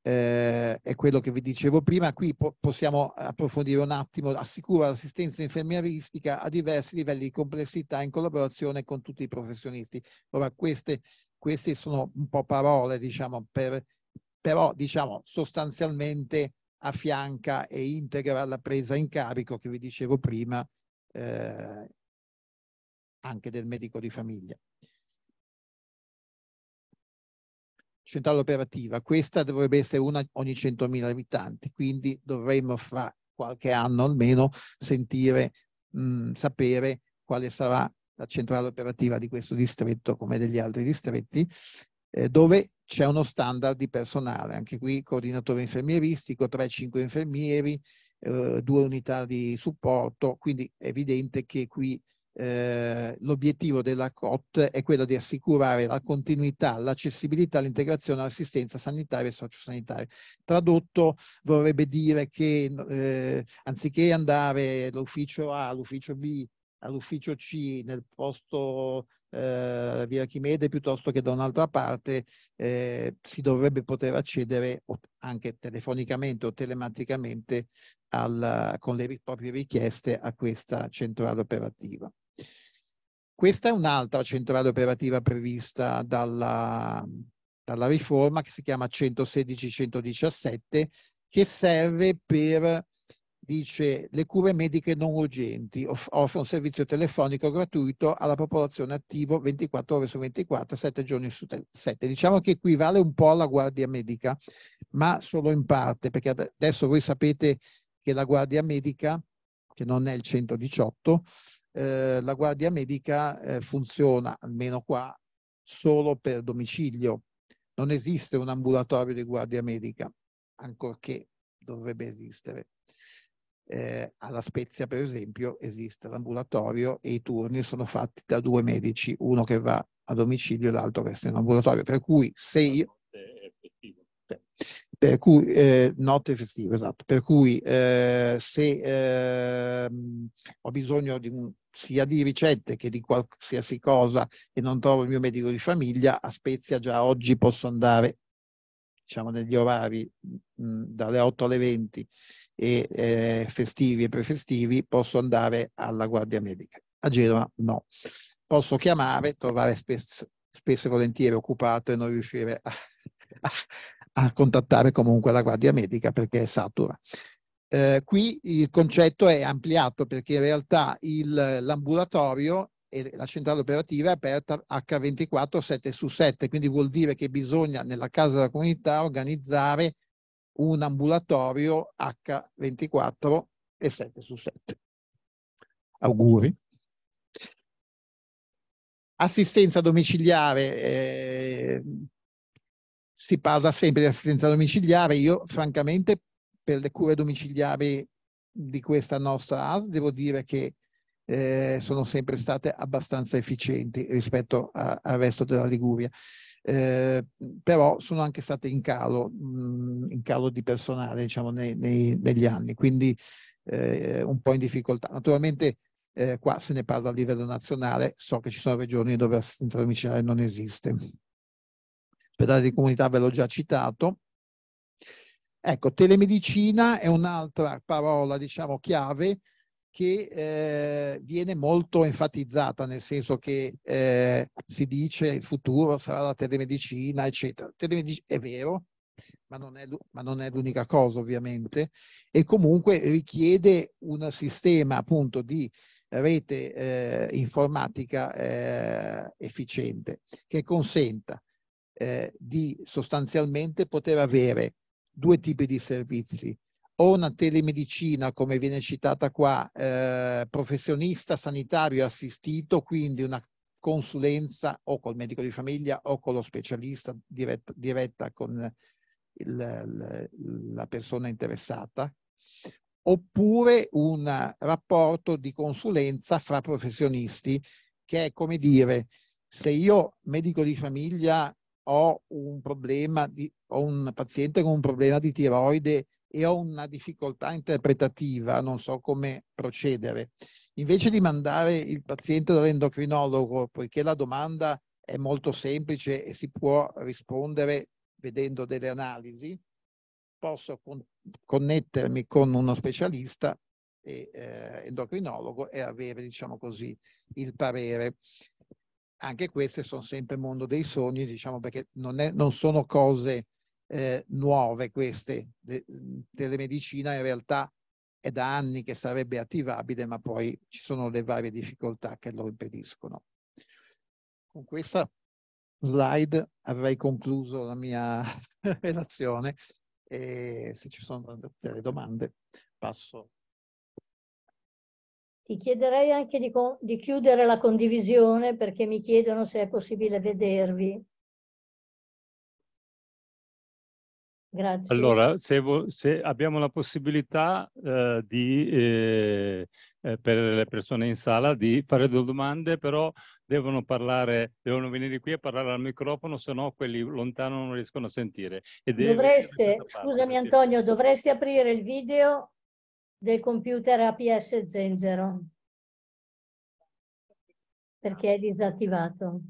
eh, è quello che vi dicevo prima, qui po possiamo approfondire un attimo, assicura l'assistenza infermieristica a diversi livelli di complessità in collaborazione con tutti i professionisti. Ora queste, queste sono un po' parole, diciamo, per, però diciamo sostanzialmente affianca e integra la presa in carico che vi dicevo prima eh, anche del medico di famiglia. centrale operativa. Questa dovrebbe essere una ogni 100.000 abitanti, quindi dovremmo fra qualche anno almeno sentire, mh, sapere quale sarà la centrale operativa di questo distretto come degli altri distretti, eh, dove c'è uno standard di personale. Anche qui coordinatore infermieristico, 3-5 infermieri, eh, due unità di supporto, quindi è evidente che qui eh, l'obiettivo della COT è quello di assicurare la continuità, l'accessibilità, l'integrazione all'assistenza sanitaria e sociosanitaria. Tradotto vorrebbe dire che eh, anziché andare dall'ufficio A all'ufficio B all'ufficio C nel posto eh, via Archimede piuttosto che da un'altra parte eh, si dovrebbe poter accedere anche telefonicamente o telematicamente al, con le proprie richieste a questa centrale operativa. Questa è un'altra centrale operativa prevista dalla, dalla riforma che si chiama 116-117 che serve per, dice, le cure mediche non urgenti, off- offre un servizio telefonico gratuito alla popolazione attivo 24 ore su 24, 7 giorni su 7. Diciamo che equivale un po' alla guardia medica, ma solo in parte, perché adesso voi sapete che la guardia medica, che non è il 118, eh, la guardia medica eh, funziona, almeno qua, solo per domicilio. Non esiste un ambulatorio di guardia medica, ancorché dovrebbe esistere. Eh, alla Spezia, per esempio, esiste l'ambulatorio e i turni sono fatti da due medici, uno che va a domicilio e l'altro che resta in ambulatorio. Per cui se io... Per cui, eh, notte festiva, esatto. Per cui eh, se eh, ho bisogno di un sia di ricette che di qualsiasi cosa e non trovo il mio medico di famiglia, a Spezia già oggi posso andare diciamo negli orari mh, mm, dalle 8 alle 20 e eh, festivi e prefestivi posso andare alla guardia medica. A Genova no. Posso chiamare, trovare spesso, spesso e volentieri occupato e non riuscire a, a, <laughs> a contattare comunque la guardia medica perché è satura. Eh, qui il concetto è ampliato perché in realtà il, l'ambulatorio e la centrale operativa è aperta H24 7 su 7, quindi vuol dire che bisogna nella casa della comunità organizzare un ambulatorio H24 e 7 su 7. Auguri. Assistenza domiciliare, eh, si parla sempre di assistenza domiciliare, io francamente per le cure domiciliari di questa nostra AS, devo dire che eh, sono sempre state abbastanza efficienti rispetto a, al resto della Liguria. Eh, però sono anche state in calo, mh, mm, in calo di personale diciamo, nei, nei, negli anni, quindi eh, un po' in difficoltà. Naturalmente eh, qua se ne parla a livello nazionale, so che ci sono regioni dove l'assistenza domiciliare non esiste. Ospedale di comunità ve l'ho già citato, Ecco, telemedicina è un'altra parola, diciamo, chiave che eh, viene molto enfatizzata, nel senso che eh, si dice il futuro sarà la telemedicina, eccetera. Telemedic- è vero, ma non è, ma non è l'unica cosa, ovviamente, e comunque richiede un sistema appunto di rete eh, informatica eh, efficiente che consenta eh, di sostanzialmente poter avere due tipi di servizi, o una telemedicina, come viene citata qua, eh, professionista sanitario assistito, quindi una consulenza o col medico di famiglia o con lo specialista diretta, diretta con il, la persona interessata, oppure un rapporto di consulenza fra professionisti che è come dire, se io medico di famiglia ho un problema di, ho un paziente con un problema di tiroide e ho una difficoltà interpretativa, non so come procedere. Invece di mandare il paziente dall'endocrinologo, poiché la domanda è molto semplice e si può rispondere vedendo delle analisi, posso con, connettermi con uno specialista e, eh, endocrinologo e avere, diciamo così, il parere anche queste sono sempre mondo dei sogni, diciamo perché non, è, non sono cose eh, nuove queste. De, telemedicina in realtà è da anni che sarebbe attivabile, ma poi ci sono le varie difficoltà che lo impediscono. Con questa slide avrei concluso la mia <laughs> relazione e se ci sono delle domande passo ti chiederei anche di, di chiudere la condivisione perché mi chiedono se è possibile vedervi. Grazie. Allora, se, se, abbiamo la possibilità eh, di, eh, eh, per le persone in sala di fare delle domande, però devono parlare, devono venire qui a parlare al microfono, se no quelli lontano non riescono a sentire. E dovreste, scusami Antonio, dovresti aprire il video del computer APS Zenzero perché è disattivato.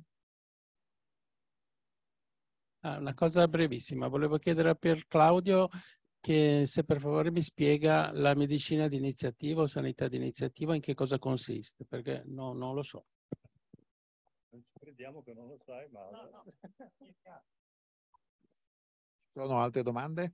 Ah, una cosa brevissima, volevo chiedere a Pier Claudio che se per favore mi spiega la medicina di iniziativa o sanità di iniziativa in che cosa consiste, perché no, non lo so. Non ci crediamo che non lo sai, ma... No, no. <laughs> <laughs> Ci sono altre domande?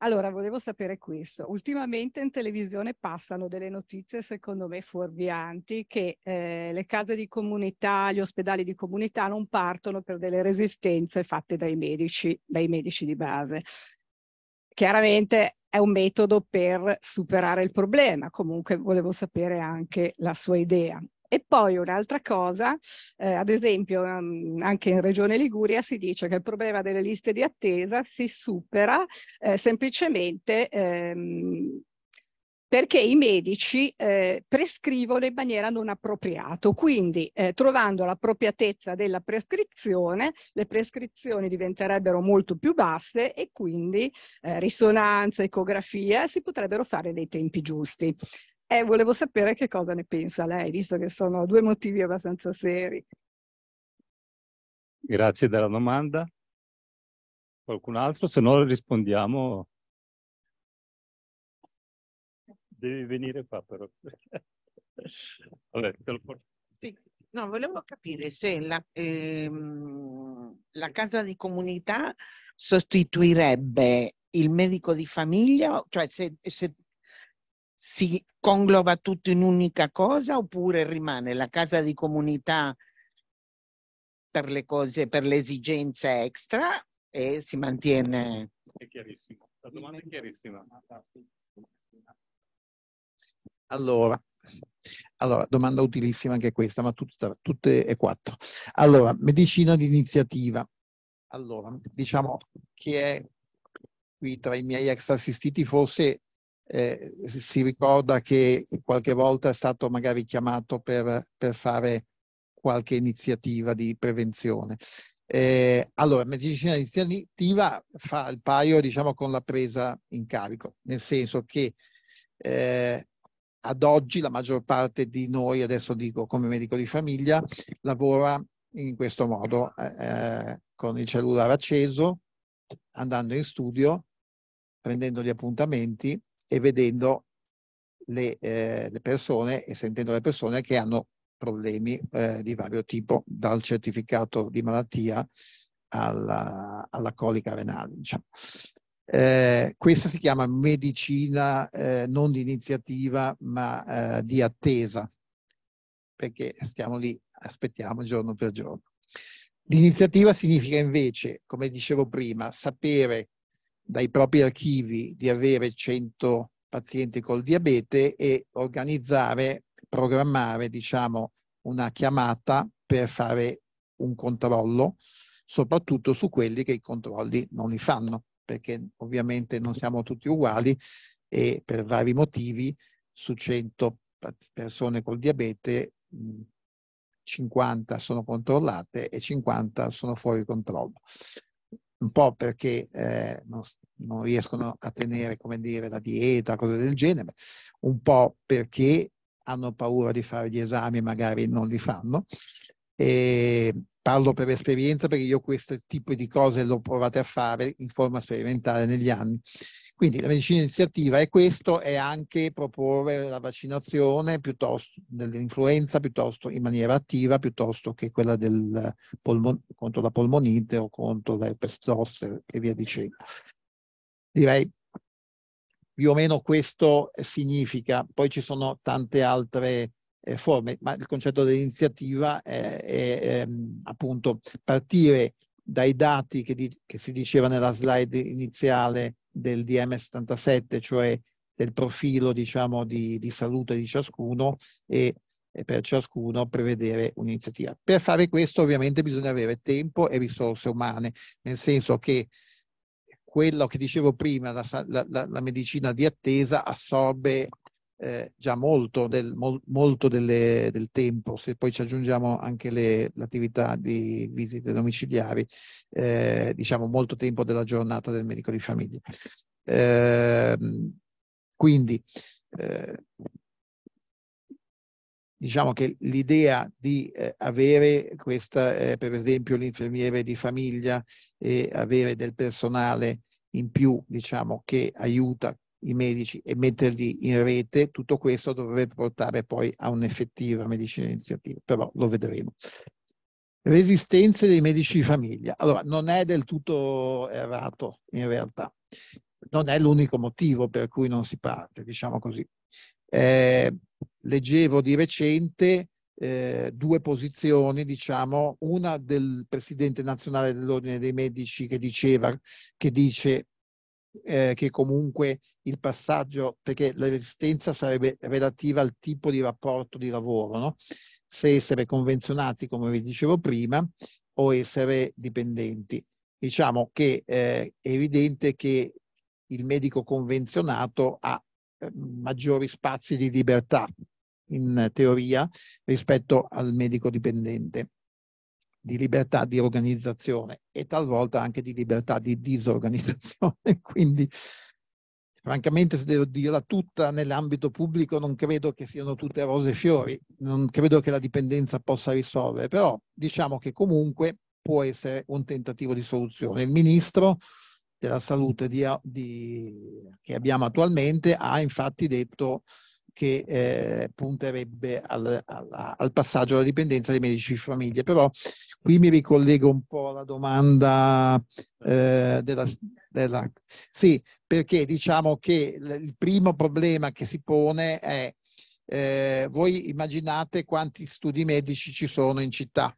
Allora, volevo sapere questo. Ultimamente in televisione passano delle notizie, secondo me, fuorvianti, che eh, le case di comunità, gli ospedali di comunità non partono per delle resistenze fatte dai medici, dai medici di base. Chiaramente è un metodo per superare il problema, comunque volevo sapere anche la sua idea. E poi un'altra cosa, eh, ad esempio ehm, anche in Regione Liguria si dice che il problema delle liste di attesa si supera eh, semplicemente ehm, perché i medici eh, prescrivono in maniera non appropriata, quindi eh, trovando l'appropriatezza della prescrizione, le prescrizioni diventerebbero molto più basse e quindi eh, risonanza, ecografia, si potrebbero fare dei tempi giusti. E eh, volevo sapere che cosa ne pensa lei, visto che sono due motivi abbastanza seri. Grazie della domanda. Qualcun altro? Se no rispondiamo. Devi venire qua però. <laughs> Vabbè, sì. no, volevo capire se la, ehm, la casa di comunità sostituirebbe il medico di famiglia, cioè se, se si congloba tutto in un'unica cosa oppure rimane la casa di comunità per le cose, per le esigenze extra e si mantiene. È chiarissimo, la domanda è chiarissima. Allora, allora, domanda utilissima anche questa, ma tutta, tutte e quattro. Allora, medicina d'iniziativa. Allora, diciamo che è qui tra i miei ex assistiti, forse eh, si ricorda che qualche volta è stato magari chiamato per, per fare qualche iniziativa di prevenzione. Eh, allora, medicina iniziativa fa il paio, diciamo, con la presa in carico, nel senso che eh, ad oggi la maggior parte di noi, adesso dico come medico di famiglia, lavora in questo modo, eh, con il cellulare acceso, andando in studio, prendendo gli appuntamenti e vedendo le, eh, le, persone e sentendo le persone che hanno problemi eh, di vario tipo, dal certificato di malattia alla, alla colica renale. Diciamo. Eh, questa si chiama medicina eh, non di iniziativa ma eh, di attesa, perché stiamo lì, aspettiamo giorno per giorno. L'iniziativa significa invece, come dicevo prima, sapere dai propri archivi di avere 100 pazienti col diabete e organizzare, programmare, diciamo, una chiamata per fare un controllo, soprattutto su quelli che i controlli non li fanno, perché ovviamente non siamo tutti uguali e per vari motivi su 100 persone col diabete 50 sono controllate e 50 sono fuori controllo un po' perché eh, non, non, riescono a tenere, come dire, la dieta, cose del genere, un po' perché hanno paura di fare gli esami e magari non li fanno. E parlo per esperienza perché io questo tipo di cose l'ho provate a fare in forma sperimentale negli anni quindi la medicina iniziativa è questo, è anche proporre la vaccinazione piuttosto dell'influenza, piuttosto in maniera attiva, piuttosto che quella del polmon- contro la polmonite o contro la pestosse e via dicendo. Direi più o meno questo significa, poi ci sono tante altre eh, forme, ma il concetto dell'iniziativa è, è, è ehm, appunto partire dai dati che, di, che si diceva nella slide iniziale del DM77, cioè del profilo diciamo, di, di salute di ciascuno e per ciascuno prevedere un'iniziativa. Per fare questo ovviamente bisogna avere tempo e risorse umane, nel senso che quello che dicevo prima, la, la, la medicina di attesa assorbe eh, già molto, del, mol, molto delle, del, tempo, se poi ci aggiungiamo anche le, l'attività di visite domiciliari, eh, diciamo molto tempo della giornata del medico di famiglia. Ehm, eh, quindi diciamo che l'idea di eh, avere questa, eh, per esempio, l'infermiere di famiglia e avere del personale in più, diciamo, che aiuta i medici e metterli in rete, tutto questo dovrebbe portare poi a un'effettiva medicina iniziativa, però lo vedremo. Resistenze dei medici di famiglia. Allora, non è del tutto errato in realtà, non è l'unico motivo per cui non si parte, diciamo così. Eh, leggevo di recente eh, due posizioni, diciamo, una del presidente nazionale dell'Ordine dei Medici che diceva che dice eh, che comunque il passaggio, perché la resistenza sarebbe relativa al tipo di rapporto di lavoro, no? se essere convenzionati, come vi dicevo prima, o essere dipendenti. Diciamo che eh, è evidente che il medico convenzionato ha eh, maggiori spazi di libertà, in teoria, rispetto al medico dipendente di libertà di organizzazione e talvolta anche di libertà di disorganizzazione. <laughs> Quindi, francamente, se devo dirla tutta nell'ambito pubblico, non credo che siano tutte rose e fiori, non credo che la dipendenza possa risolvere, però diciamo che comunque può essere un tentativo di soluzione. Il ministro della salute di, di, che abbiamo attualmente ha infatti detto che eh, punterebbe al, al, al, passaggio alla dipendenza dei medici di famiglia. Però qui mi ricollego un po' alla domanda eh, della, della... Sì, perché diciamo che il primo problema che si pone è eh, voi immaginate quanti studi medici ci sono in città.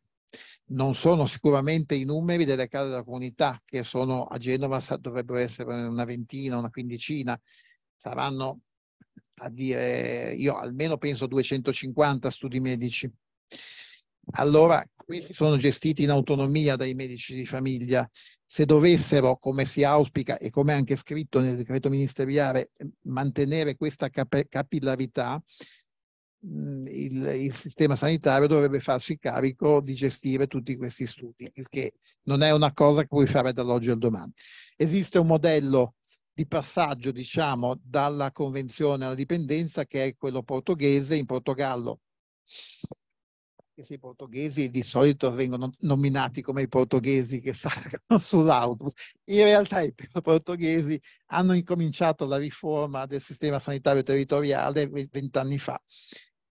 Non sono sicuramente i numeri delle case della comunità, che sono a Genova dovrebbero essere una ventina, una quindicina, saranno a dire io almeno penso 250 studi medici. Allora, questi sono gestiti in autonomia dai medici di famiglia. Se dovessero, come si auspica e come è anche scritto nel decreto ministeriale, mantenere questa cap capillarità, mm, il, il, sistema sanitario dovrebbe farsi carico di gestire tutti questi studi, il che non è una cosa che puoi fare dall'oggi al domani. Esiste un modello di passaggio, diciamo, dalla convenzione alla dipendenza, che è quello portoghese in Portogallo. Perché i portoghesi di solito vengono nominati come i portoghesi che salgono <laughs> sull'autobus. In realtà i <laughs> portoghesi hanno incominciato la riforma del sistema sanitario territoriale vent'anni fa,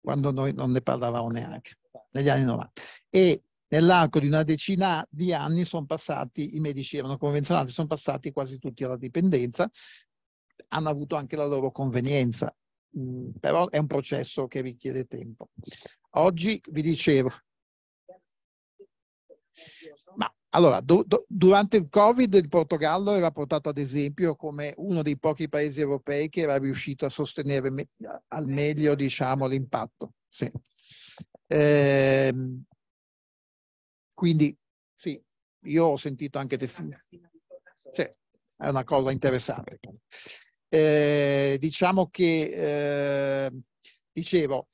quando noi non ne parlavamo neanche, negli anni 90. E nell'arco di una decina di anni sono passati, i medici erano convenzionati, sono passati quasi tutti alla dipendenza, hanno avuto anche la loro convenienza, mm, però è un processo che richiede tempo. Oggi vi dicevo, ma allora, du du durante il Covid il Portogallo era portato ad esempio come uno dei pochi paesi europei che era riuscito a sostenere me al meglio diciamo, l'impatto. Sì. Eh, quindi sì, io ho sentito anche testimoni. Sì, è una cosa interessante. Eh, diciamo che, eh, dicevo,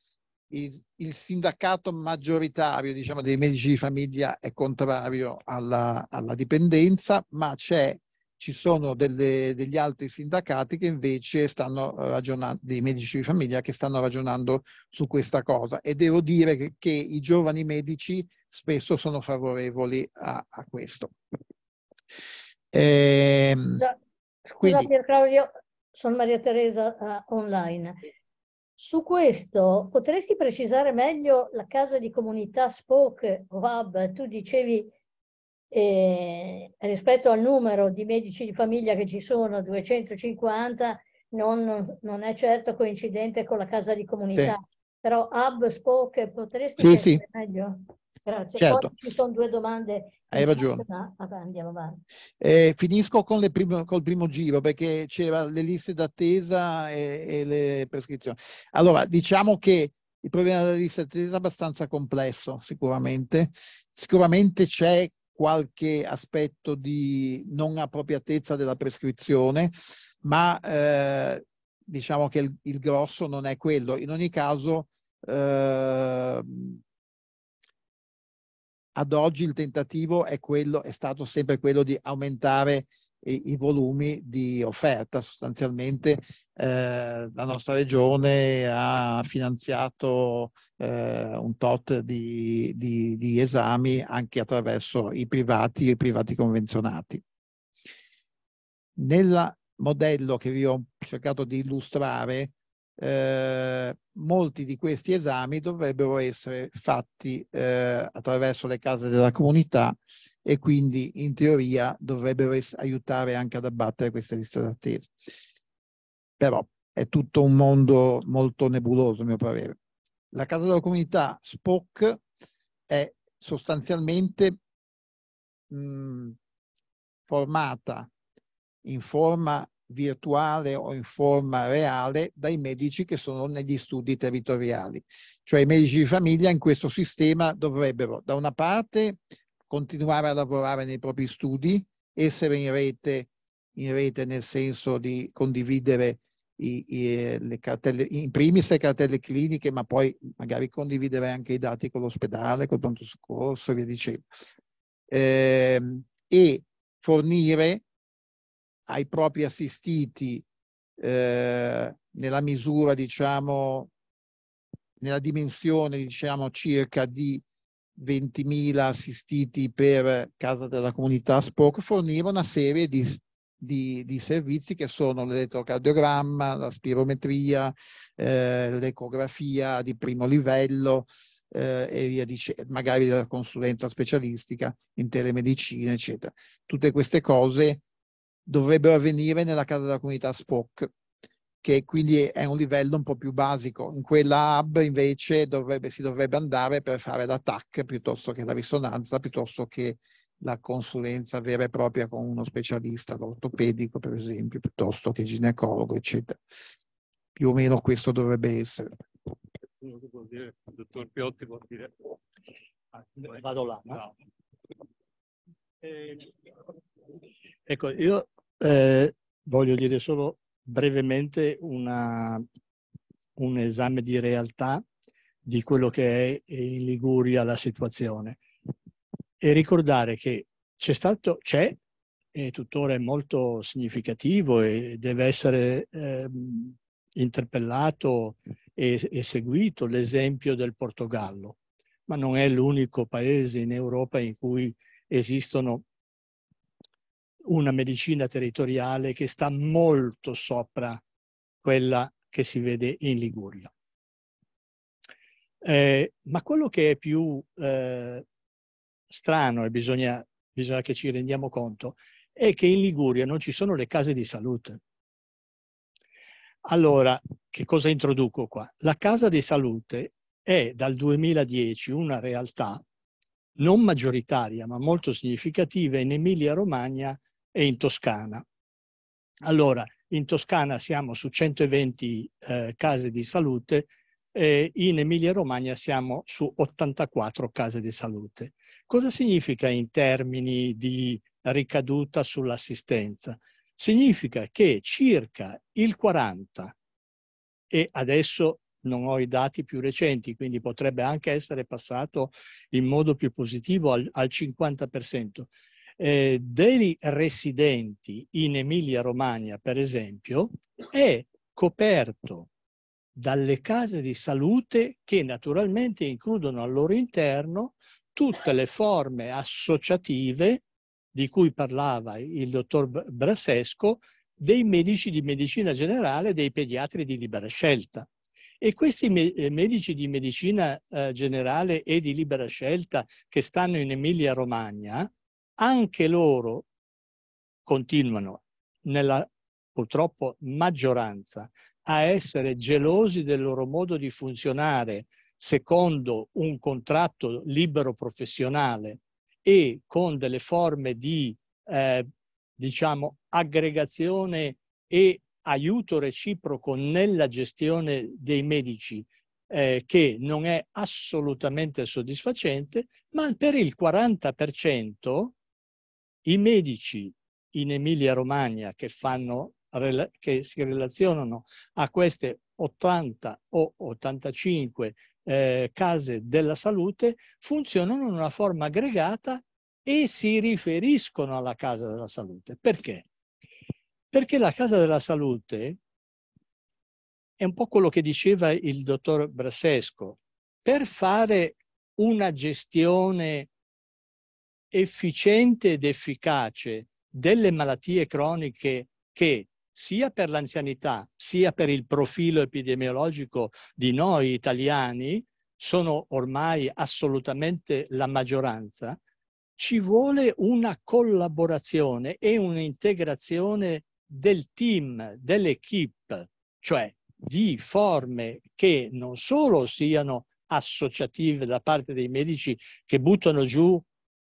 il, il, sindacato maggioritario diciamo, dei medici di famiglia è contrario alla, alla dipendenza, ma ci sono delle, degli altri sindacati che invece stanno ragionando, dei medici di famiglia che stanno ragionando su questa cosa. E devo dire che, che i giovani medici spesso sono favorevoli a, a questo. Eh, quindi... Pierclaudio, sono Maria Teresa uh, online. Su questo potresti precisare meglio la casa di comunità Spoke o Hub? Tu dicevi eh, rispetto al numero di medici di famiglia che ci sono, 250, non, non è certo coincidente con la casa di comunità. Sì. Però Hub, Spoke, potresti sì, sì. meglio? Grazie. Certo. Poi ci sono due domande. Hai ragione. vabbè, andiamo avanti. Eh, finisco con prime, col primo giro perché c'era le liste d'attesa e, e, le prescrizioni. Allora, diciamo che il problema della lista d'attesa è abbastanza complesso, sicuramente. Sicuramente c'è qualche aspetto di non appropriatezza della prescrizione, ma eh, diciamo che il, il, grosso non è quello. In ogni caso, eh, ad oggi il tentativo è, quello, è stato sempre quello di aumentare i, i volumi di offerta. Sostanzialmente eh, la nostra regione ha finanziato eh, un tot di, di, di, esami anche attraverso i privati e i privati convenzionati. Nel modello che vi ho cercato di illustrare, eh, molti di questi esami dovrebbero essere fatti eh, attraverso le case della comunità e quindi in teoria dovrebbero aiutare anche ad abbattere queste liste d'attesa. Però è tutto un mondo molto nebuloso, a mio parere. La casa della comunità SPOC è sostanzialmente mh, mm, formata in forma virtuale o in forma reale dai medici che sono negli studi territoriali. Cioè i medici di famiglia in questo sistema dovrebbero da una parte continuare a lavorare nei propri studi, essere in rete, in rete nel senso di condividere i, i, le cartelle, in primis le cartelle cliniche, ma poi magari condividere anche i dati con l'ospedale, col pronto soccorso e via dicendo. Eh, e fornire ai propri assistiti eh, nella misura, diciamo, nella dimensione, diciamo, circa di 20.000 assistiti per casa della comunità SPOC, forniva una serie di, di, di servizi che sono l'elettrocardiogramma, la spirometria, eh, l'ecografia di primo livello eh, e via dicendo, magari la consulenza specialistica in telemedicina, eccetera. Tutte queste cose dovrebbero avvenire nella casa della comunità Spock, che quindi è un livello un po' più basico. In quella hub invece dovrebbe, si dovrebbe andare per fare l'attack piuttosto che la risonanza, piuttosto che la consulenza vera e propria con uno specialista, l'ortopedico per esempio, piuttosto che ginecologo, eccetera. Più o meno questo dovrebbe essere. Vuol dire, dottor Piotti vuol dire... Vado là. No ecco, io eh, voglio dire solo brevemente una, un esame di realtà di quello che è in Liguria la situazione e ricordare che c'è stato, c'è e tuttora è molto significativo e deve essere eh, interpellato e, e seguito l'esempio del Portogallo, ma non è l'unico paese in Europa in cui esistono una medicina territoriale che sta molto sopra quella che si vede in Liguria. Eh, ma quello che è più eh, strano e bisogna, bisogna che ci rendiamo conto è che in Liguria non ci sono le case di salute. Allora, che cosa introduco qua? La casa di salute è dal 2010 una realtà non maggioritaria ma molto significativa in Emilia-Romagna e in Toscana. Allora, in Toscana siamo su 120 eh, case di salute e in Emilia-Romagna siamo su 84 case di salute. Cosa significa in termini di ricaduta sull'assistenza? Significa che circa il 40 e adesso non ho i dati più recenti, quindi potrebbe anche essere passato in modo più positivo al, al 50%. Eh, dei residenti in Emilia-Romagna, per esempio, è coperto dalle case di salute che naturalmente includono al loro interno tutte le forme associative di cui parlava il dottor Brasesco dei medici di medicina generale e dei pediatri di libera scelta. E questi me- eh, medici di medicina eh, generale e di libera scelta che stanno in Emilia-Romagna, anche loro continuano, nella purtroppo maggioranza, a essere gelosi del loro modo di funzionare secondo un contratto libero professionale e con delle forme di, eh, diciamo, aggregazione e aiuto reciproco nella gestione dei medici eh, che non è assolutamente soddisfacente, ma per il 40% i medici in Emilia-Romagna che, fanno, che si relazionano a queste 80 o 85 eh, case della salute funzionano in una forma aggregata e si riferiscono alla casa della salute. Perché? Perché la casa della salute è un po' quello che diceva il dottor Brassesco. Per fare una gestione efficiente ed efficace delle malattie croniche che sia per l'anzianità sia per il profilo epidemiologico di noi italiani sono ormai assolutamente la maggioranza, ci vuole una collaborazione e un'integrazione del team, dell'equipe, cioè di forme che non solo siano associative da parte dei medici che buttano giù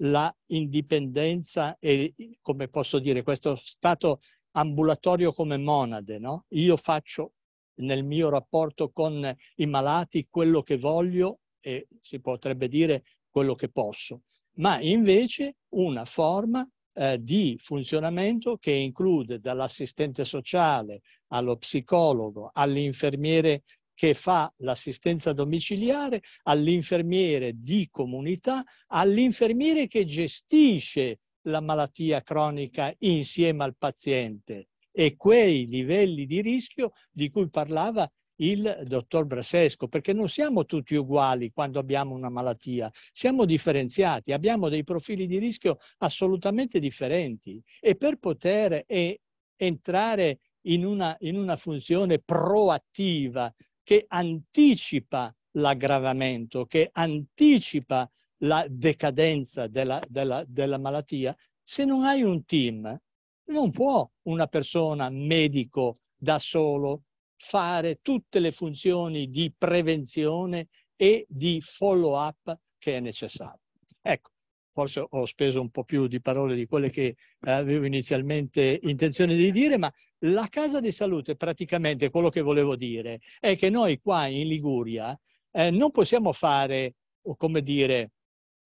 la indipendenza e, come posso dire, questo stato ambulatorio come monade, no? Io faccio nel mio rapporto con i malati quello che voglio e si potrebbe dire quello che posso, ma invece una forma eh, di funzionamento che include dall'assistente sociale allo psicologo, all'infermiere che fa l'assistenza domiciliare, all'infermiere di comunità, all'infermiere che gestisce la malattia cronica insieme al paziente e quei livelli di rischio di cui parlava il dottor Brasesco, perché non siamo tutti uguali quando abbiamo una malattia, siamo differenziati, abbiamo dei profili di rischio assolutamente differenti e per poter e, entrare in una, in una funzione proattiva che anticipa l'aggravamento, che anticipa la decadenza della, della, della malattia, se non hai un team, non può una persona medico da solo fare tutte le funzioni di prevenzione e di follow-up che è necessario. Ecco, forse ho speso un po' più di parole di quelle che eh, avevo inizialmente intenzione di dire, ma la casa di salute praticamente quello che volevo dire è che noi qua in Liguria eh, non possiamo fare, come dire,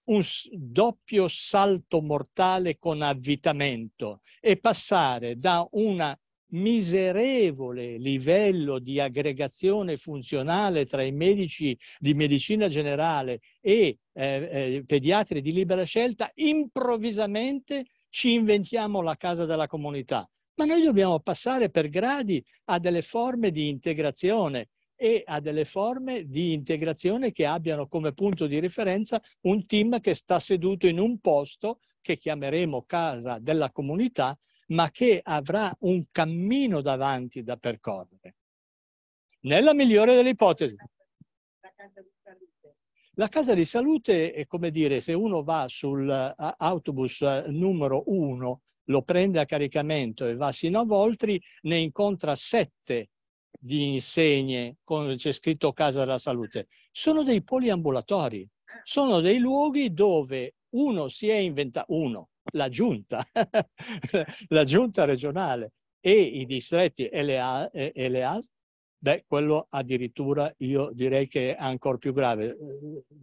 un doppio salto mortale con avvitamento e passare da una miserevole livello di aggregazione funzionale tra i medici di medicina generale e eh, eh, pediatri di libera scelta, improvvisamente ci inventiamo la casa della comunità. Ma noi dobbiamo passare per gradi a delle forme di integrazione e a delle forme di integrazione che abbiano come punto di referenza un team che sta seduto in un posto che chiameremo casa della comunità ma che avrà un cammino davanti da percorrere. Nella migliore delle ipotesi. La casa di salute, La casa di salute è come dire, se uno va sull'autobus eh, numero uno, lo prende a caricamento e va sino a Voltri, ne incontra sette di insegne, con, c'è scritto Casa della Salute. Sono dei poliambulatori, sono dei luoghi dove uno si è inventato, uno, la giunta, <laughs> la giunta regionale e i distretti e le LAS, beh, quello addirittura io direi che è ancora più grave.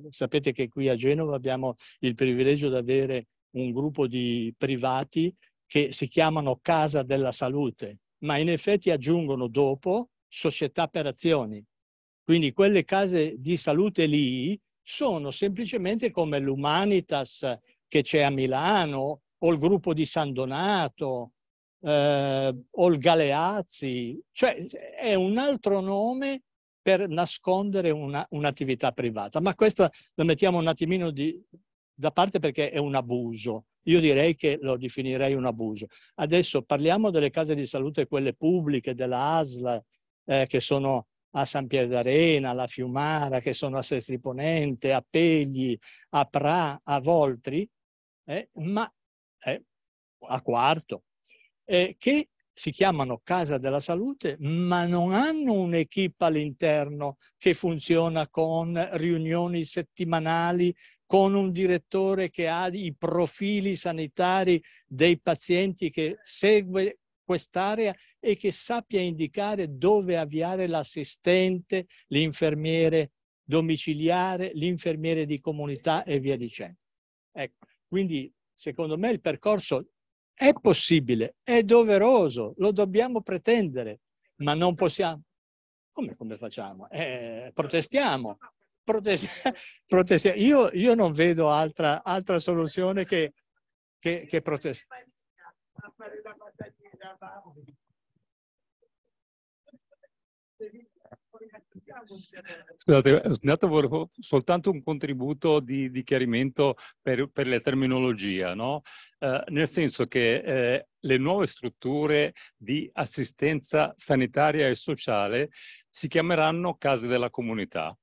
Sapete che qui a Genova abbiamo il privilegio di avere un gruppo di privati che si chiamano Casa della Salute, ma in effetti aggiungono dopo società per azioni. Quindi quelle case di salute lì sono semplicemente come l'Humanitas che c'è a Milano, o il gruppo di San Donato, eh, o il Galeazzi, cioè è un altro nome per nascondere una, un'attività privata. Ma questa la mettiamo un attimino di, da parte perché è un abuso. Io direi che lo definirei un abuso. Adesso parliamo delle case di salute, quelle pubbliche, della ASL, eh, che sono a San Pier d'Arena, alla Fiumara, che sono a Sestri Ponente, a Pegli, a Pra, a Voltri, eh, ma eh, a quarto, eh, che si chiamano Casa della Salute, ma non hanno un'equipe all'interno che funziona con riunioni settimanali, con un direttore che ha i profili sanitari dei pazienti che segue quest'area e che sappia indicare dove avviare l'assistente, l'infermiere domiciliare, l'infermiere di comunità e via dicendo. Ecco. Quindi, secondo me, il percorso è possibile, è doveroso, lo dobbiamo pretendere, ma non possiamo. Come, come facciamo? Eh, protestiamo. Protest... <laughs> protestiamo. Io, io, non vedo altra, altra soluzione che, che, che protestare. Scusate, intanto volevo soltanto un contributo di, di chiarimento per, per, la terminologia, no? eh, nel senso che eh, le nuove strutture di assistenza sanitaria e sociale si chiameranno case della comunità.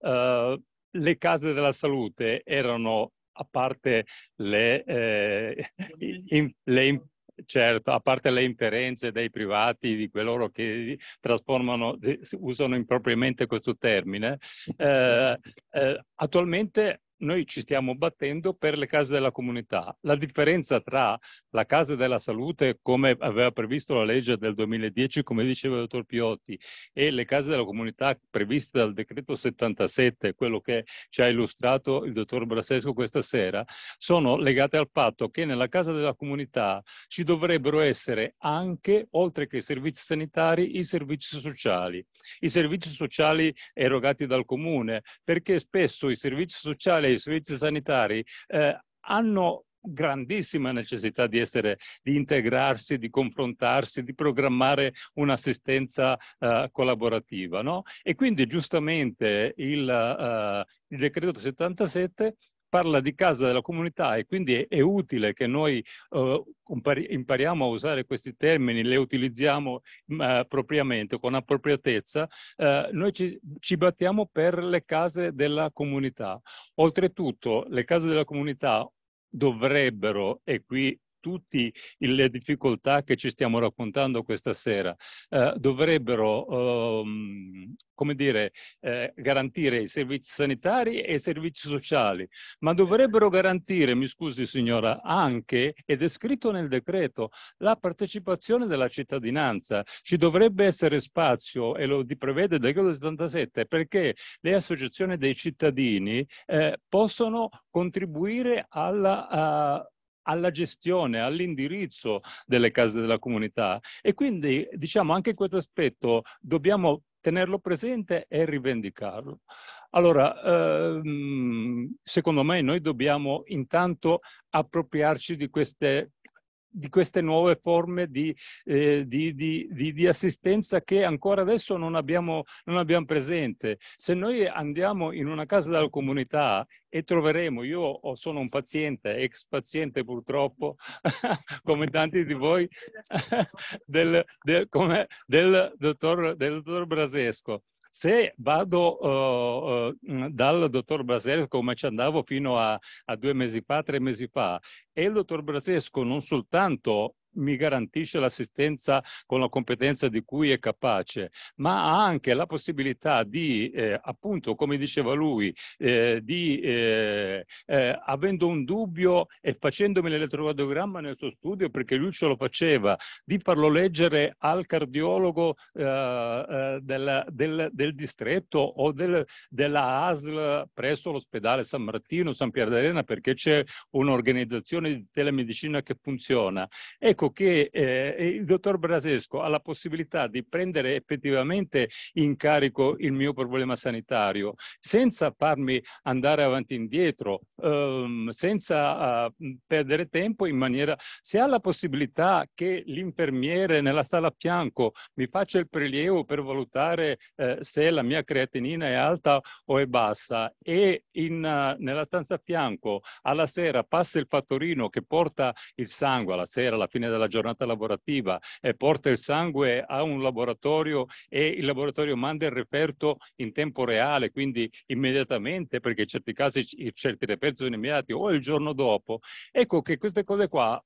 Eh, le case della salute erano a parte le, eh, in, le, Certo, a parte le inferenze dei privati, di coloro che trasformano, usano impropriamente questo termine, <laughs> eh, eh, attualmente noi ci stiamo battendo per le case della comunità. La differenza tra la casa della salute, come aveva previsto la legge del 2010, come diceva il dottor Piotti, e le case della comunità previste dal decreto 77, quello che ci ha illustrato il dottor Brassesco questa sera, sono legate al fatto che nella casa della comunità ci dovrebbero essere anche, oltre che i servizi sanitari, i servizi sociali. I servizi sociali erogati dal comune, perché spesso i servizi sociali sociale, i servizi sanitari eh, hanno grandissima necessità di essere, di integrarsi, di confrontarsi, di programmare un'assistenza uh, collaborativa. No? E quindi giustamente il, uh, il decreto 77 parla di casa della comunità e quindi è, è utile che noi eh, impariamo a usare questi termini, le utilizziamo mm, eh, propriamente, con appropriatezza, eh, noi ci, ci, battiamo per le case della comunità. Oltretutto le case della comunità dovrebbero, e qui tutte le difficoltà che ci stiamo raccontando questa sera, eh, dovrebbero, ehm, come dire, eh, garantire i servizi sanitari e i servizi sociali, ma dovrebbero garantire, mi scusi signora, anche, ed è scritto nel decreto, la partecipazione della cittadinanza. Ci dovrebbe essere spazio, e lo prevede il decreto 77, perché le associazioni dei cittadini eh, possono contribuire alla... Uh, alla gestione, all'indirizzo delle case della comunità. E quindi, diciamo, anche questo aspetto dobbiamo tenerlo presente e rivendicarlo. Allora, ehm, secondo me noi dobbiamo intanto appropriarci di queste di queste nuove forme di, eh, di, di, di, assistenza che ancora adesso non abbiamo, non abbiamo presente. Se noi andiamo in una casa della comunità e troveremo, io sono un paziente, ex paziente purtroppo, <laughs> come tanti di voi, <laughs> del, del, del, dottor, del dottor Brasesco. Se vado uh, uh, dal dottor Brasile, come ci andavo fino a, a due mesi fa, tre mesi fa, e il dottor Brasesco non soltanto mi garantisce l'assistenza con la competenza di cui è capace, ma ha anche la possibilità di, eh, appunto, come diceva lui, eh, di, eh, eh avendo un dubbio e facendomi l'elettrocardiogramma nel suo studio, perché lui ce lo faceva, di farlo leggere al cardiologo eh, eh, del, del, del, distretto o del, della ASL presso l'ospedale San Martino, San Pier d'Arena, perché c'è un'organizzazione di telemedicina che funziona. Ecco, Ecco che eh, il dottor Brasesco ha la possibilità di prendere effettivamente in carico il mio problema sanitario senza farmi andare avanti e indietro, ehm, senza eh, perdere tempo in maniera... Se ha la possibilità che l'infermiere nella sala a fianco mi faccia il prelievo per valutare eh, se la mia creatinina è alta o è bassa e in, nella stanza a fianco alla sera passa il fattorino che porta il sangue alla sera, alla fine della giornata lavorativa, e porta il sangue a un laboratorio e il laboratorio manda il referto in tempo reale, quindi immediatamente, perché in certi casi certi referti sono immediati, o il giorno dopo. Ecco che queste cose qua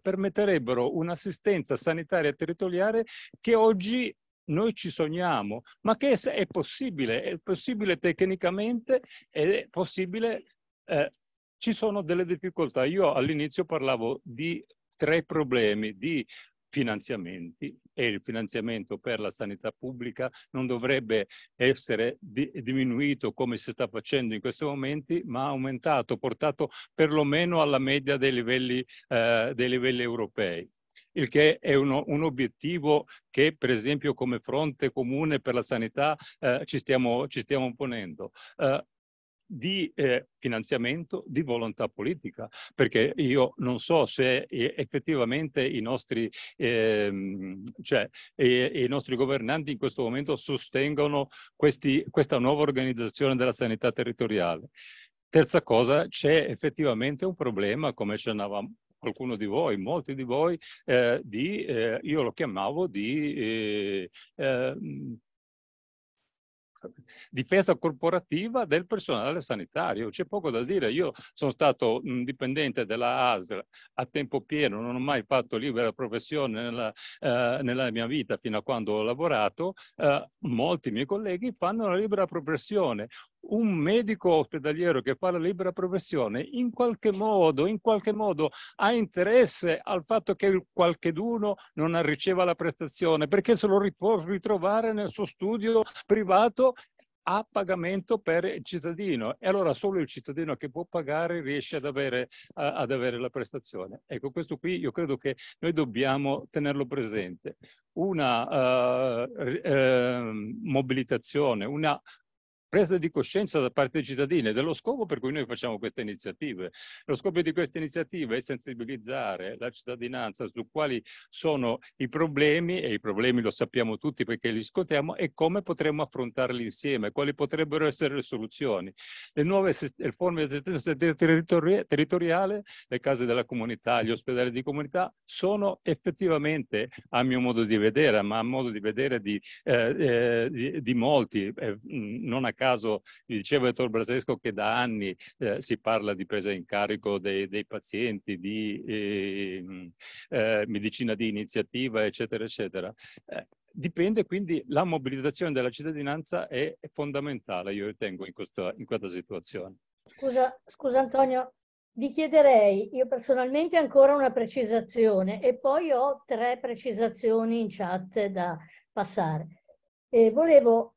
permetterebbero un'assistenza sanitaria territoriale che oggi noi ci sogniamo, ma che è possibile, è possibile tecnicamente, è possibile... Eh, ci sono delle difficoltà. Io all'inizio parlavo di tre problemi di finanziamenti e il finanziamento per la sanità pubblica non dovrebbe essere di, diminuito come si sta facendo in questi momenti, ma aumentato, portato perlomeno alla media dei livelli, eh, dei livelli europei il che è uno, un obiettivo che per esempio come fronte comune per la sanità eh, ci, stiamo, ci, stiamo, ponendo. Eh, di eh, finanziamento, di volontà politica, perché io non so se effettivamente i nostri, eh, cioè, i, i nostri governanti in questo momento sostengono questi, questa nuova organizzazione della sanità territoriale. Terza cosa, c'è effettivamente un problema, come accennavamo qualcuno di voi, molti di voi, eh, di, eh, io lo chiamavo di eh, ehm, difesa corporativa del personale sanitario. C'è poco da dire. Io sono stato dipendente della ASL a tempo pieno, non ho mai fatto libera professione nella, eh, nella mia vita fino a quando ho lavorato. Eh, molti miei colleghi fanno la libera professione un medico ospedaliero che fa la libera professione in qualche modo, in qualche modo ha interesse al fatto che qualcheduno non riceva la prestazione perché se lo può ritrovare nel suo studio privato a pagamento per il cittadino e allora solo il cittadino che può pagare riesce ad avere, a, ad avere, la prestazione. Ecco, questo qui io credo che noi dobbiamo tenerlo presente. Una uh, uh, mobilitazione, una presa di coscienza da parte dei cittadini dello scopo per cui noi facciamo queste iniziative. Lo scopo di queste iniziative è sensibilizzare la cittadinanza su quali sono i problemi, e i problemi lo sappiamo tutti perché li scotiamo, e come potremmo affrontarli insieme, quali potrebbero essere le soluzioni. Le nuove forme di assistenza territoriale, le case della comunità, gli ospedali di comunità, sono effettivamente, a mio modo di vedere, ma a modo di vedere di, eh, eh, di, di molti, eh, non a caso diceva Cevetor Brasesco che da anni eh, si parla di presa in carico dei, dei pazienti, di eh, eh, medicina di iniziativa, eccetera, eccetera. Eh, dipende quindi la mobilitazione della cittadinanza è, è fondamentale, io ritengo, in, questo, in questa situazione. Scusa, scusa Antonio, vi chiederei io personalmente ancora una precisazione e poi ho tre precisazioni in chat da passare. E eh, volevo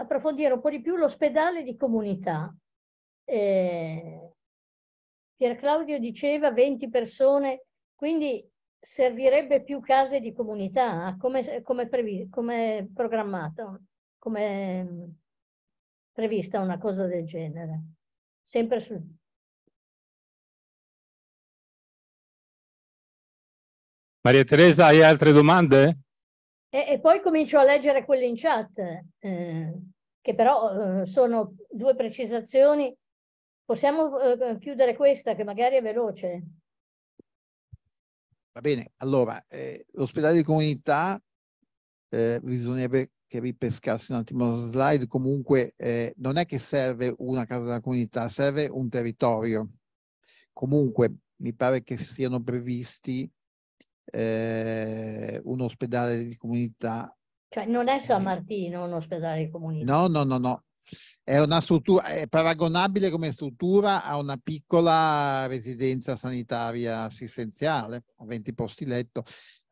approfondire un po' di più l'ospedale di comunità. Eh, Pier Claudio diceva 20 persone, quindi servirebbe più case di comunità, ah, come, come, previ, come programmato, come mm, prevista una cosa del genere. Sempre su, Maria Teresa, hai altre domande? E, e, poi comincio a leggere quelle in chat, eh, che però eh, sono due precisazioni. Possiamo eh, chiudere questa che magari è veloce. Va bene, allora, eh, l'ospedale di comunità eh, bisognerebbe che ripescassi un attimo la slide, comunque eh, non è che serve una casa della comunità, serve un territorio. Comunque mi pare che siano previsti eh, un ospedale di comunità. Cioè, non è San eh. Martino un ospedale di comunità. No, no, no, no. È una struttura, è paragonabile come struttura a una piccola residenza sanitaria assistenziale, 20 posti letto.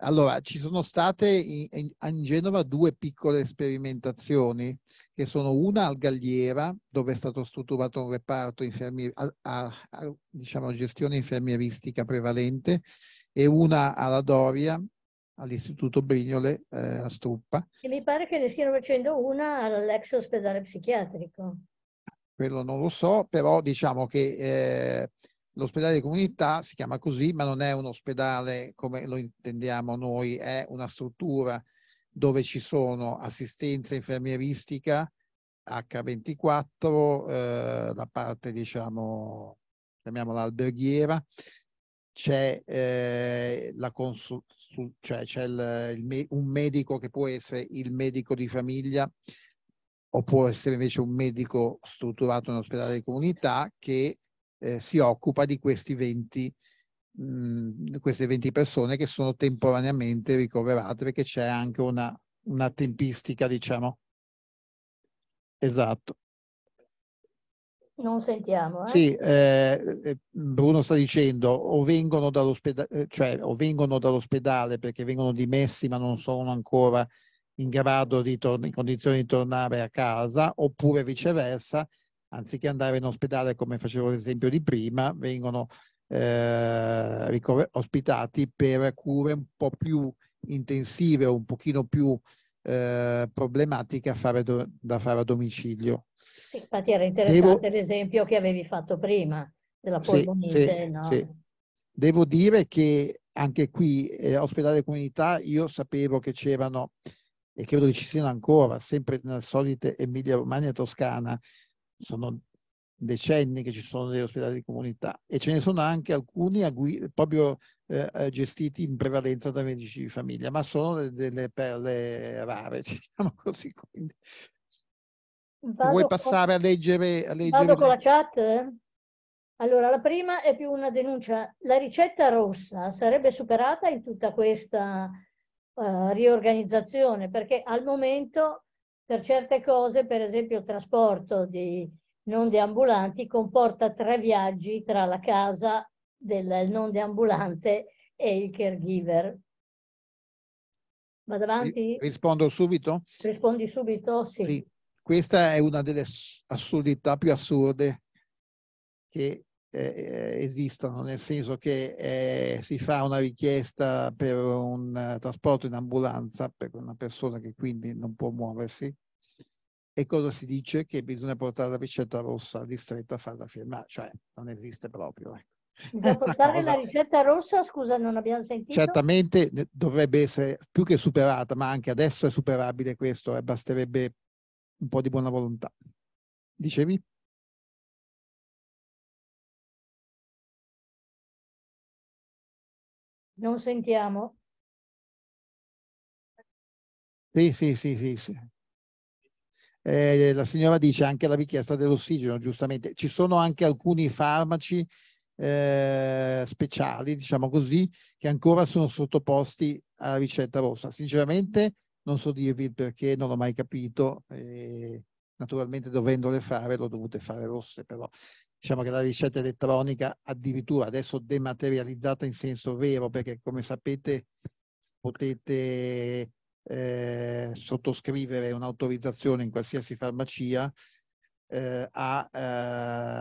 Allora, ci sono state in, in, Genova due piccole sperimentazioni, che sono una al Galliera, dove è stato strutturato un reparto infermier- a, a, a diciamo, gestione infermieristica prevalente, e una alla Doria, all'Istituto Brignole eh, a Struppa. E mi pare che ne stiano facendo una all'ex ospedale psichiatrico. Quello non lo so, però diciamo che eh, l'ospedale di comunità si chiama così, ma non è un ospedale come lo intendiamo noi, è una struttura dove ci sono assistenza infermieristica H24, eh, la parte diciamo chiamiamola alberghiera, c'è, eh, consul- cioè c'è il, il me- un medico che può essere il medico di famiglia o può essere invece un medico strutturato in ospedale di comunità che eh, si occupa di questi 20, mh, mm, queste 20 persone che sono temporaneamente ricoverate perché c'è anche una, una tempistica, diciamo. Esatto. Non sentiamo. Eh? Sì, eh, eh, Bruno sta dicendo o vengono, dall'ospedale, eh, cioè, o vengono dall'ospedale perché vengono dimessi ma non sono ancora in grado di in condizioni di tornare a casa, oppure viceversa, anziché andare in ospedale come facevo l'esempio di prima, vengono eh, ospitati per cure un po' più intensive o un pochino più eh, problematiche fare da fare a domicilio infatti era interessante Devo... l'esempio che avevi fatto prima della polmonite. Sì, no? sì. Devo dire che anche qui, eh, ospedale comunità, io sapevo che c'erano, e credo che ci siano ancora, sempre nella solita Emilia Romagna Toscana, sono decenni che ci sono degli ospedali di comunità e ce ne sono anche alcuni agui, proprio eh, eh, gestiti in prevalenza da medici di famiglia, ma sono delle, delle perle rare, <laughs> diciamo così. Quindi Vado vuoi passare con... a leggere? A leggere Vado con la chat? Allora, la prima è più una denuncia. La ricetta rossa sarebbe superata in tutta questa uh, riorganizzazione, perché al momento per certe cose, per esempio il trasporto di non deambulanti, comporta tre viaggi tra la casa del non deambulante e il caregiver. Vado avanti? Rispondo subito? Rispondi subito? Sì. sì. Questa è una delle assurdità più assurde che eh, eh esistono, nel senso che eh, si fa una richiesta per un uh, trasporto in ambulanza per una persona che quindi non può muoversi e cosa si dice? Che bisogna portare la ricetta rossa al distretto a farla firmare, cioè non esiste proprio. Ecco. Da <laughs> portare la ricetta rossa, scusa, non abbiamo sentito. Certamente eh, dovrebbe essere più che superata, ma anche adesso è superabile questo, eh, basterebbe un po' di buona volontà. Dicevi? Non sentiamo. Sì, sì, sì, sì. sì. Eh, la signora dice anche la richiesta dell'ossigeno, giustamente. Ci sono anche alcuni farmaci eh, speciali, diciamo così, che ancora sono sottoposti alla ricetta rossa. Sinceramente, non so dirvi il perché, non l'ho mai capito. E naturalmente dovendole fare, l'ho dovute fare rosse, però diciamo che la ricetta elettronica addirittura adesso dematerializzata in senso vero, perché come sapete potete eh, sottoscrivere un'autorizzazione in qualsiasi farmacia eh, a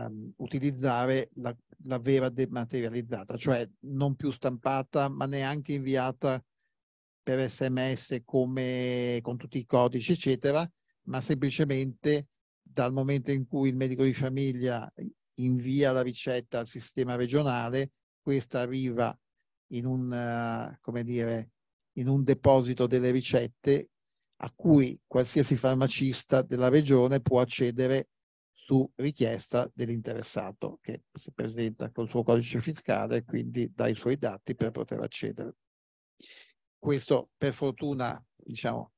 eh, utilizzare la, la, vera dematerializzata, cioè non più stampata ma neanche inviata per sms come con tutti i codici eccetera, ma semplicemente dal momento in cui il medico di famiglia invia la ricetta al sistema regionale, questa arriva in un, come dire, in un deposito delle ricette a cui qualsiasi farmacista della regione può accedere su richiesta dell'interessato che si presenta col suo codice fiscale e quindi dà i suoi dati per poter accedere. Questo per fortuna, diciamo,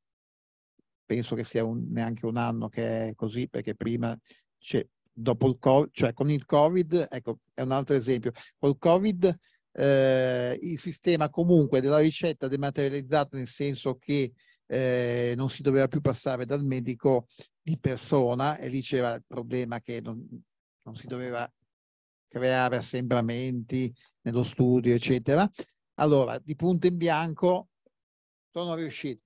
penso che sia un, neanche un anno che è così, perché prima, c'è, dopo il COVID, cioè con il Covid, ecco, è un altro esempio, col Covid eh, il sistema comunque della ricetta dematerializzata nel senso che eh, non si doveva più passare dal medico di persona e lì c'era il problema che non, non si doveva creare assembramenti nello studio, eccetera. Allora, di punto in bianco sono riusciti.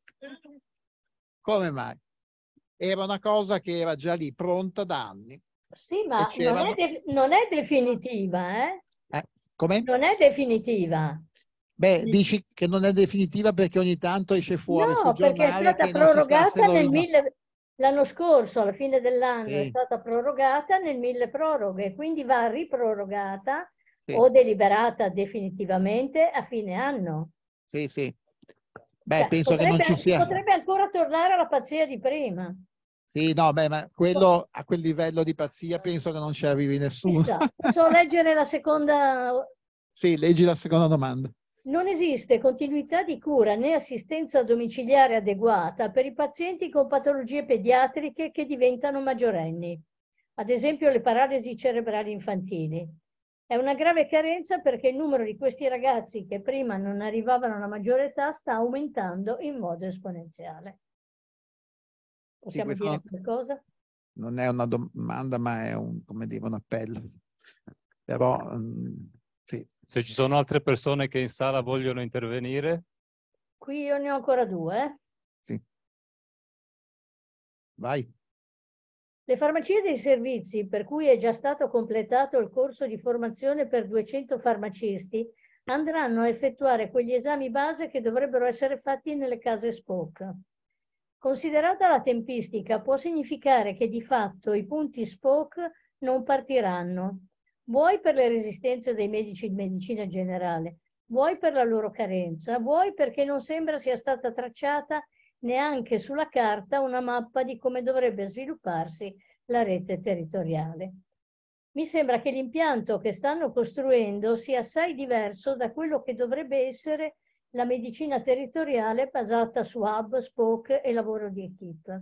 Come mai? Era una cosa che era già lì, pronta da anni. Sì, ma non è, de- non è, definitiva, eh? eh come? Non è definitiva. Beh, dici che non è definitiva perché ogni tanto esce fuori no, perché è stata prorogata nel mille... l'anno scorso, alla fine dell'anno, sì. è stata prorogata nel mille proroghe, quindi va riprorogata sì. o deliberata definitivamente a fine anno. Sì, sì. Beh, cioè, penso potrebbe, che non ci sia. Potrebbe ancora tornare alla pazzia di prima. Sì, no, beh, ma quello, a quel livello di pazzia penso che non ci arrivi nessuno. Esatto. So leggere la seconda... <laughs> Sì, leggi la seconda domanda. Non esiste continuità di cura né assistenza domiciliare adeguata per i pazienti con patologie pediatriche che diventano maggiorenni, ad esempio le paralisi cerebrali infantili. È una grave carenza perché il numero di questi ragazzi che prima non arrivavano alla maggiore età sta aumentando in modo esponenziale. Possiamo sì, dire qualcosa? Non è una domanda, ma è un, dire, un appello. Però, mm, sì. Se ci sono altre persone che in sala vogliono intervenire? Qui io ne ho ancora due. Sì. Vai. Le farmacie dei servizi, per cui è già stato completato il corso di formazione per 200 farmacisti, andranno a effettuare quegli esami base che dovrebbero essere fatti nelle case SPOC. Considerata la tempistica, può significare che di fatto i punti SPOC non partiranno, vuoi per le resistenze dei medici di medicina generale, vuoi per la loro carenza, vuoi perché non sembra sia stata tracciata neanche sulla carta una mappa di come dovrebbe svilupparsi la rete territoriale. Mi sembra che l'impianto che stanno costruendo sia assai diverso da quello che dovrebbe essere la medicina territoriale basata su hub, spoke e lavoro di equip.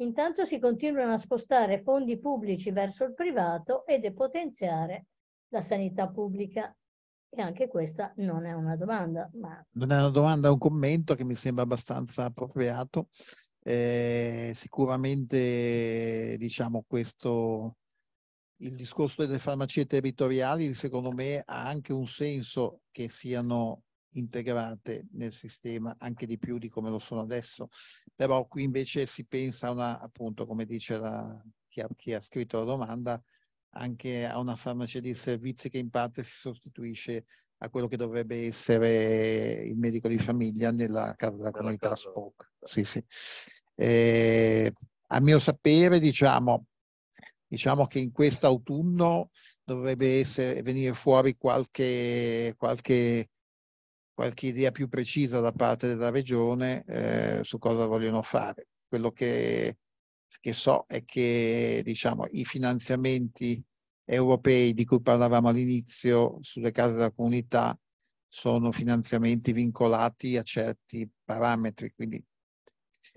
Intanto si continuano a spostare fondi pubblici verso il privato e depotenziare la sanità pubblica. E anche questa non è una domanda, ma... Non è una domanda, è un commento che mi sembra abbastanza appropriato. Eh, sicuramente, diciamo, questo, il discorso delle farmacie territoriali, secondo me, ha anche un senso che siano integrate nel sistema anche di più di come lo sono adesso. Però qui invece si pensa a una, appunto, come dice la, chi, ha, chi ha scritto la domanda, anche a una farmacia di servizi che in parte si sostituisce a quello che dovrebbe essere il medico di famiglia nella casa della comunità casa. Spoke. Sì, sì. Eh, a mio sapere, diciamo, diciamo che in quest'autunno dovrebbe essere, venire fuori qualche, qualche, qualche, idea più precisa da parte della regione eh, su cosa vogliono fare. Quello che che so è che diciamo, i finanziamenti europei di cui parlavamo all'inizio sulle case della comunità sono finanziamenti vincolati a certi parametri, quindi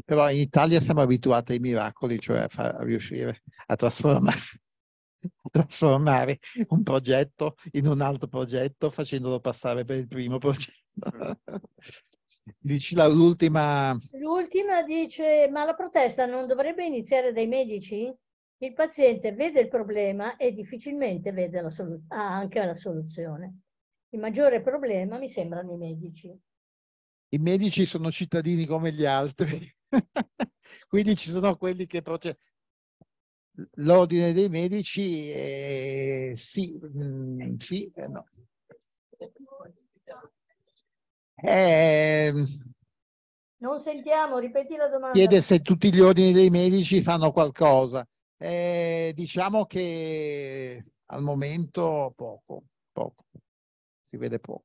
però in Italia siamo abituati ai miracoli, cioè a, far, a riuscire a trasformare, a <laughs> trasformare, un progetto in un altro progetto facendolo passare per il primo progetto. Mm. Dici l'ultima... L'ultima dice, ma la protesta non dovrebbe iniziare dai medici? Il paziente vede il problema e difficilmente vede la solu- ah, anche la soluzione. Il maggiore problema mi sembrano i medici. I medici sono cittadini come gli altri, <laughs> quindi ci sono quelli che proce- l'ordine dei medici è eh, sì, mh, mm, sì e no. Eh, non sentiamo, ripeti la domanda. Chiede se tutti gli ordini dei medici fanno qualcosa. Eh, diciamo che al momento poco, poco, si vede poco.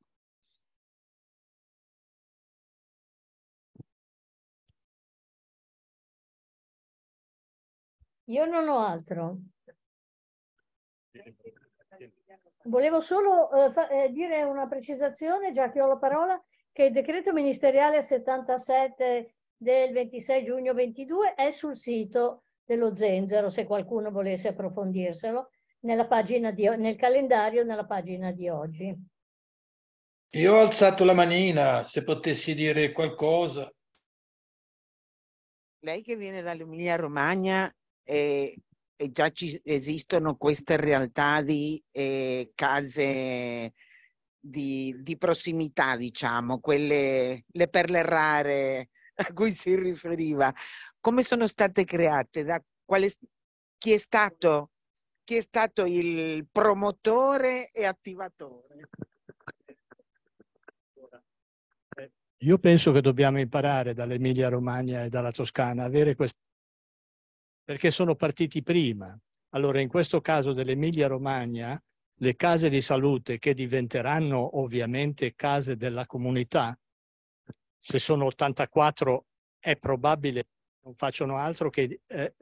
Io non ho altro. Volevo solo eh, eh dire una precisazione, già che ho la parola che il decreto ministeriale 77 del 26 giugno 22 è sul sito dello Zenzero, se qualcuno volesse approfondirselo, di, nel calendario, nella pagina di oggi. Io ho alzato la manina, se potessi dire qualcosa. Lei che viene dall'Emilia Romagna e, eh, e già ci esistono queste realtà di eh, case di, di prossimità, diciamo, quelle, le perle rare <laughs> a cui si riferiva. Come sono state create? Da quale, chi è stato chi è stato il promotore e attivatore? Io penso che dobbiamo imparare dall'Emilia Romagna e dalla Toscana avere questa perché sono partiti prima. Allora, in questo caso dell'Emilia Romagna, le case di salute che diventeranno ovviamente case della comunità, se sono 84 è probabile che non facciano altro che eh,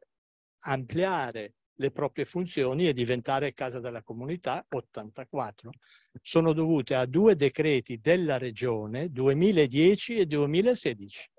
ampliare le proprie funzioni e diventare casa della comunità 84, sono dovute a due decreti della regione 2010 e 2016.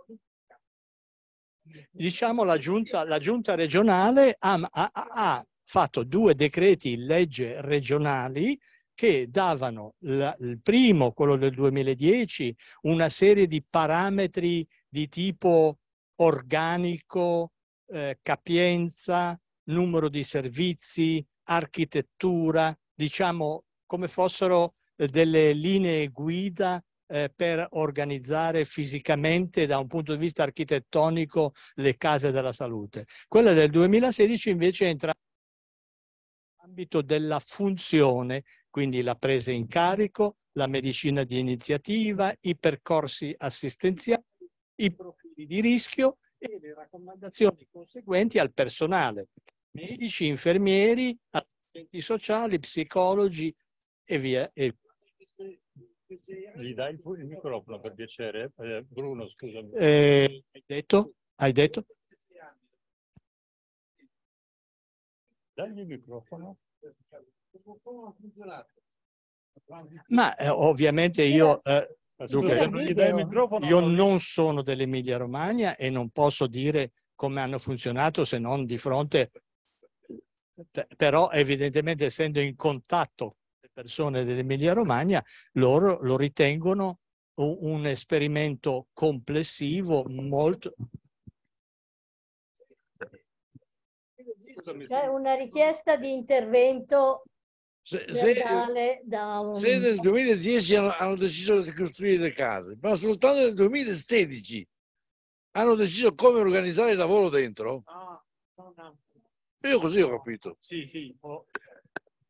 Diciamo la giunta, la giunta regionale ha, ha, ha fatto due decreti legge regionali che davano il primo, quello del 2010, una serie di parametri di tipo organico, eh, capienza, numero di servizi, architettura, diciamo come fossero eh, delle linee guida eh, per organizzare fisicamente da un punto di vista architettonico le case della salute. Quella del 2016 invece è entrata ambito della funzione, quindi la presa in carico, la medicina di iniziativa, i percorsi assistenziali, i profili di rischio e le raccomandazioni conseguenti al personale, medici, infermieri, assistenti sociali, psicologi e via. E... Gli dai il microfono per piacere, eh, Bruno, scusami. Eh, hai detto? Hai detto? Dagli il microfono. Ma eh, ovviamente io, eh, eh Luca, io non sono dell'Emilia Romagna e non posso dire come hanno funzionato se non di fronte, però evidentemente essendo in contatto con le persone dell'Emilia Romagna, loro lo ritengono un esperimento complessivo molto, C'è una richiesta di intervento se, se, un... se, nel 2010 hanno, hanno, deciso di costruire le case, ma soltanto nel 2016 hanno deciso come organizzare il lavoro dentro. Ah, Io così ho capito. Sì, sì. Oh.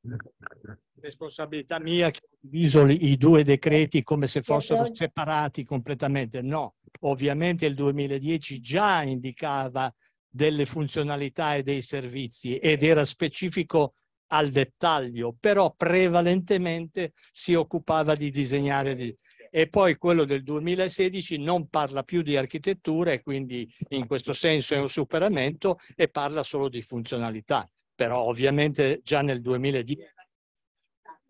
<laughs> Responsabilità mia che diviso i due decreti come se fossero separati completamente. No, ovviamente il 2010 già indicava delle funzionalità e dei servizi ed era specifico al dettaglio, però prevalentemente si occupava di disegnare di... e poi quello del 2016 non parla più di architettura e quindi in questo senso è un superamento e parla solo di funzionalità, però ovviamente già nel 2010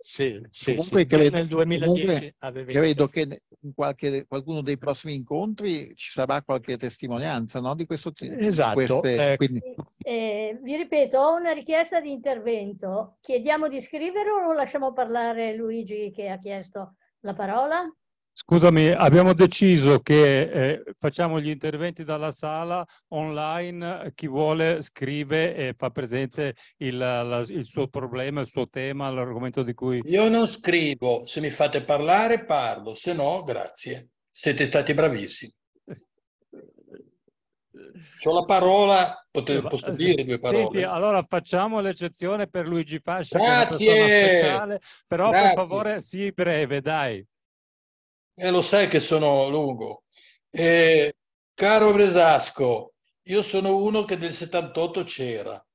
sì, sì, comunque sì. Credo, nel 2010 comunque, credo che in qualche, qualcuno dei prossimi incontri ci sarà qualche testimonianza no? di questo tipo. Esatto. Queste, eh, eh. Eh, vi ripeto, ho una richiesta di intervento. Chiediamo di scrivere o lasciamo parlare Luigi che ha chiesto la parola? Scusami, abbiamo deciso che eh, facciamo gli interventi dalla sala online, chi vuole scrive e fa presente il, la, il suo problema, il suo tema, l'argomento di cui... Io non scrivo, se mi fate parlare parlo, se no grazie, siete stati bravissimi. C'ho la parola, pote, eh, posso dire due parole. Senti, allora facciamo l'eccezione per Luigi Fascia, Grazie. Speciale, però Grazie. per favore sii breve, dai e eh, lo sai che sono lungo. Eh, caro Bresasco, io sono uno che nel 78 c'era.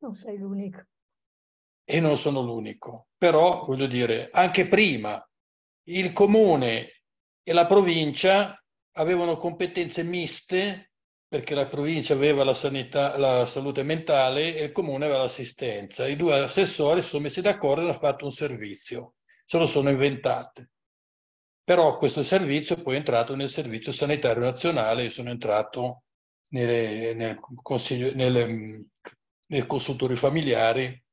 Non sei l'unico. E non sono l'unico, però voglio dire, anche prima il comune e la provincia avevano competenze miste perché la provincia aveva la, sanità, la salute mentale e il comune aveva l'assistenza. I due assessori si sono messi d'accordo e hanno fatto un servizio, se lo sono inventate però questo servizio è poi è entrato nel Servizio Sanitario Nazionale, e sono entrato nelle, nel consiglio, nelle, mm, nei consultori familiari,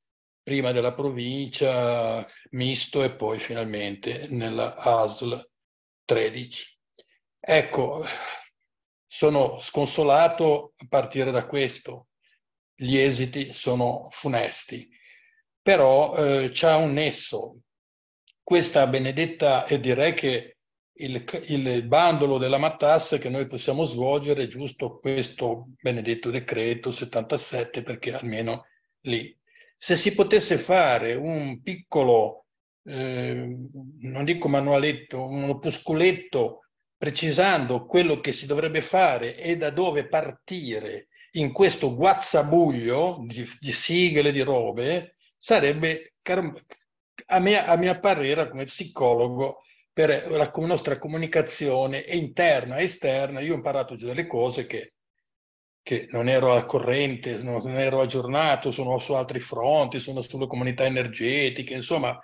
prima della provincia, misto e poi finalmente nella ASL 13. Ecco, sono sconsolato a partire da questo, gli esiti sono funesti, però eh, c'è un nesso, questa benedetta, e direi che il, il bandolo della matassa che noi possiamo svolgere è giusto questo benedetto decreto 77 perché almeno lì. Se si potesse fare un piccolo, eh, non dico manualetto, un opuscoletto precisando quello che si dovrebbe fare e da dove partire in questo guazzabuglio di, di sigle, di robe, sarebbe a, mia, a mia parere, come psicologo, per la nostra comunicazione interna e esterna, io ho imparato già delle cose che, che non ero al corrente, non ero aggiornato, sono su altri fronti, sono sulle comunità energetiche, insomma,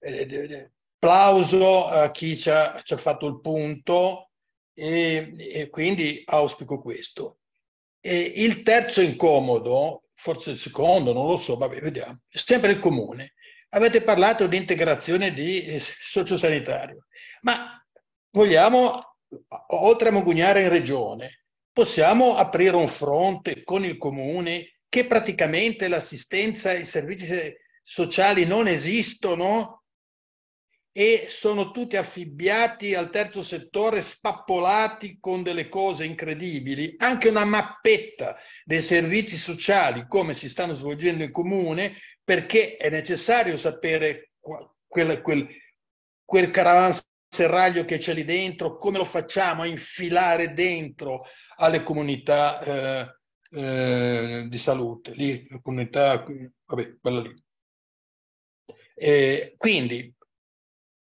eh, eh, eh, plauso a chi ci ha, ci ha fatto il punto e, e quindi auspico questo. E il terzo incomodo, forse il secondo, non lo so, vabbè, vediamo, sempre il comune. Avete parlato di integrazione di eh, sociosanitario, ma vogliamo, oltre a mogugnare in regione, possiamo aprire un fronte con il comune che praticamente l'assistenza e i servizi sociali non esistono e sono tutti affibbiati al terzo settore, spappolati con delle cose incredibili. Anche una mappetta dei servizi sociali, come si stanno svolgendo in comune, perché è necessario sapere quel, quel, quel caravanserraglio che c'è lì dentro, come lo facciamo a infilare dentro alle comunità eh, eh, di salute, lì, comunità, vabbè, quella lì. E quindi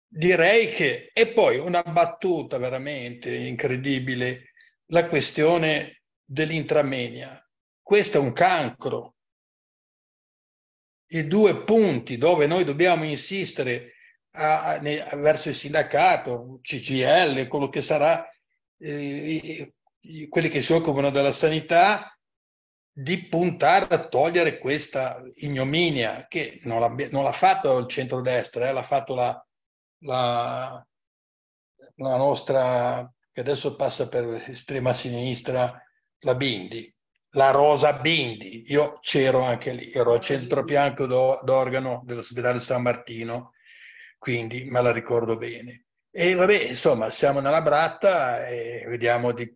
direi che, e poi una battuta veramente incredibile, la questione dell'intramenia. Questo è un cancro, i due punti dove noi dobbiamo insistere a, a, verso il sindacato, CGL, quello che sarà, eh, quelli che si occupano della sanità, di puntare a togliere questa ignominia che non l'ha, non l'ha fatto il centrodestra, eh, l'ha fatto la, la, la, nostra, che adesso passa per estrema sinistra, la Bindi la Rosa Bindi, io c'ero anche lì, ero al centro bianco d'organo dell'ospedale San Martino, quindi me la ricordo bene. E vabbè, insomma, siamo nella bratta e vediamo di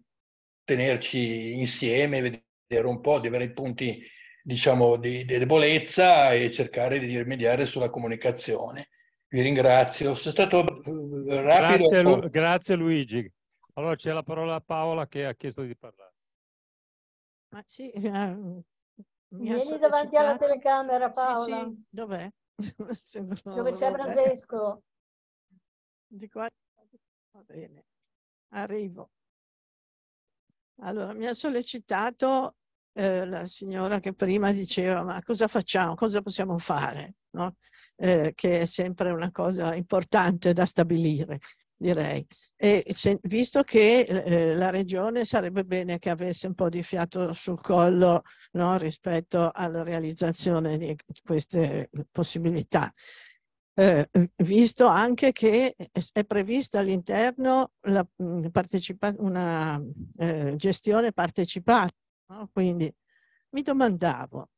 tenerci insieme, vedere un po', di avere i punti, diciamo, di, di debolezza e cercare di rimediare sulla comunicazione. Vi ringrazio, sono stato eh, rapido. Grazie, Lu- oh. grazie Luigi. Allora c'è la parola a Paola che ha chiesto di parlare. Ma sì, uh, <laughs> Vieni davanti alla telecamera, Paola. Sì, sì. dov'è? <laughs> Dove c'è Francesco? Di qua. Va bene, arrivo. Allora, mi ha sollecitato eh, la signora che prima diceva, ma cosa facciamo, cosa possiamo fare? No? Eh, che è sempre una cosa importante da stabilire direi. E se, visto che eh, la regione sarebbe bene che avesse un po' di fiato sul collo no, rispetto alla realizzazione di queste possibilità. Eh, visto anche che è prevista all'interno mm, una eh, gestione partecipata, no? quindi mi domandavo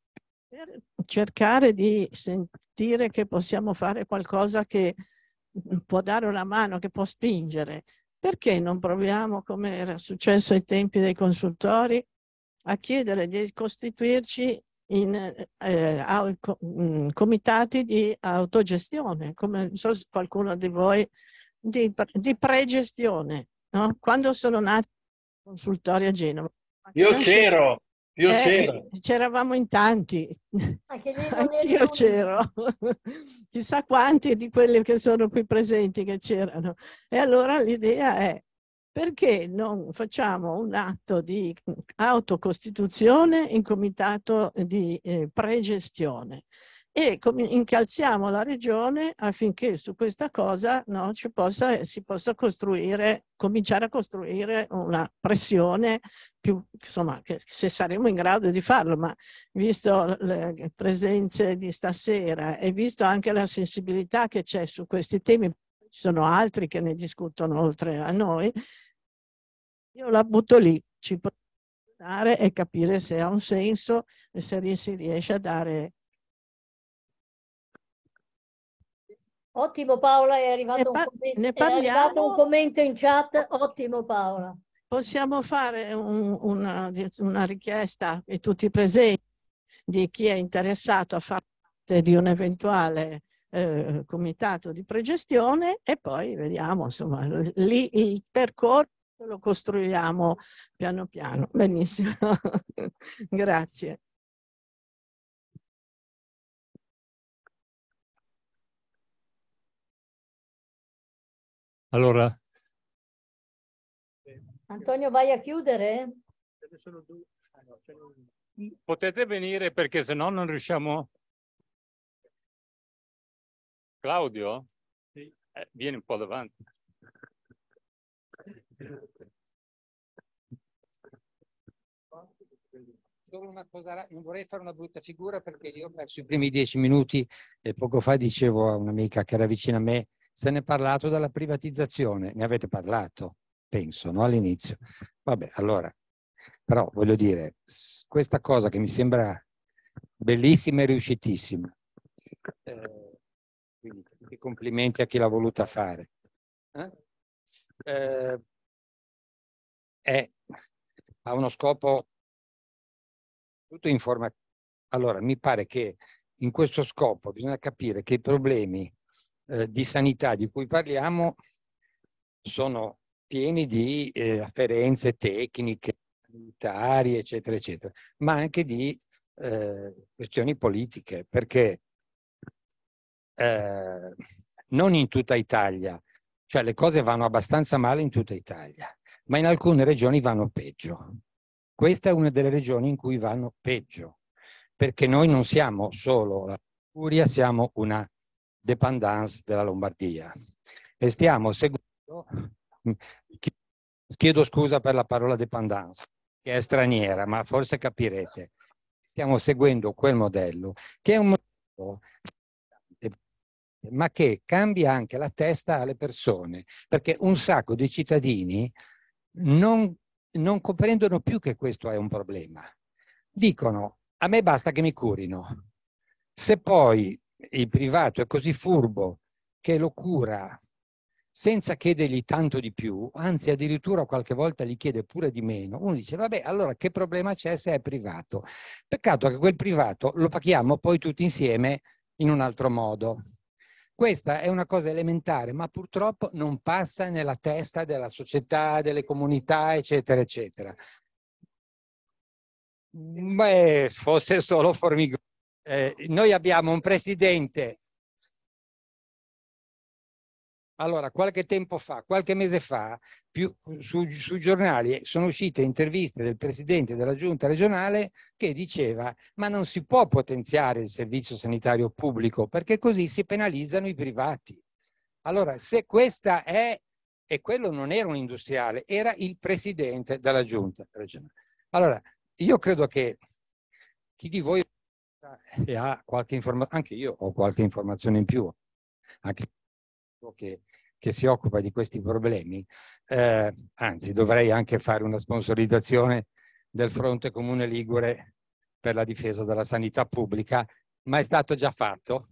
per cercare di sentire che possiamo fare qualcosa che può dare una mano, che può spingere. Perché non proviamo, come era successo ai tempi dei consultori, a chiedere di costituirci in eh, mm, comitati di autogestione, come non so se qualcuno di voi, di, di pregestione. No? Quando sono nati consultori a Genova. Io c'ero, io eh, c'ero. C'eravamo in tanti. <laughs> Io c'ero. <laughs> Chissà quanti di quelli che sono qui presenti che c'erano. E allora l'idea è perché non facciamo un atto di autocostituzione in comitato di eh, pregestione? e incalziamo la regione affinché su questa cosa no, possa, si possa costruire, cominciare a costruire una pressione più, insomma, che, se saremo in grado di farlo, ma visto le presenze di stasera e visto anche la sensibilità che c'è su questi temi, ci sono altri che ne discutono oltre a noi, io la butto lì, ci possiamo e capire se ha un senso e se si riesce a dare Ottimo Paola, è arrivato, par- commento, è arrivato, un commento, in chat. Ottimo Paola. Possiamo fare un, una, una, richiesta di tutti i presenti, di chi è interessato a fare parte di un eventuale eh, comitato di pregestione e poi vediamo, insomma, lì il percorso lo costruiamo piano piano. Benissimo, <laughs> grazie. Allora. Antonio, vai a chiudere? Ah, Potete venire perché se no non riusciamo. Claudio? Sì. Eh, vieni un po' davanti. Solo una cosa, non vorrei fare una brutta figura perché io ho perso i primi dieci minuti e poco fa dicevo a un'amica che era vicina a me se ne è parlato dalla privatizzazione, ne avete parlato, penso, no? all'inizio. Vabbè, allora, però voglio dire, questa cosa che mi sembra bellissima e riuscitissima, eh, quindi tanti complimenti a chi l'ha voluta fare, eh? Eh, è, ha uno scopo tutto informativo. Allora, mi pare che in questo scopo bisogna capire che i problemi eh, di sanità di cui parliamo sono pieni di eh, afferenze tecniche, militari, eccetera, eccetera, ma anche di eh, questioni politiche, perché eh, non in tutta Italia, cioè le cose vanno abbastanza male in tutta Italia, ma in alcune regioni vanno peggio. Questa è una delle regioni in cui vanno peggio, perché noi non siamo solo la Curia, siamo una dépendance della Lombardia. E stiamo seguendo, chiedo scusa per la parola dépendance, che è straniera, ma forse capirete. Stiamo seguendo quel modello, che è un modello ma che cambia anche la testa alle persone, perché un sacco di cittadini non, non comprendono più che questo è un problema. Dicono, a me basta che mi curino. Se poi il privato è così furbo che lo cura senza chiedergli tanto di più, anzi addirittura qualche volta gli chiede pure di meno, uno dice vabbè allora che problema c'è se è privato? Peccato che quel privato lo paghiamo poi tutti insieme in un altro modo. Questa è una cosa elementare, ma purtroppo non passa nella testa della società, delle comunità, eccetera, eccetera. Beh, fosse solo formigone. Eh, noi abbiamo un presidente. Allora, qualche tempo fa, qualche mese fa, più, su, su giornali sono uscite interviste del presidente della giunta regionale che diceva ma non si può potenziare il servizio sanitario pubblico perché così si penalizzano i privati. Allora, se questa è, e quello non era un industriale, era il presidente della giunta regionale. Allora, io credo che chi di voi e ha qualche informazione, anche io ho qualche informazione in più, anche che, che si occupa di questi problemi, eh, anzi dovrei anche fare una sponsorizzazione del Fronte Comune Ligure per la difesa della sanità pubblica, ma è stato già fatto.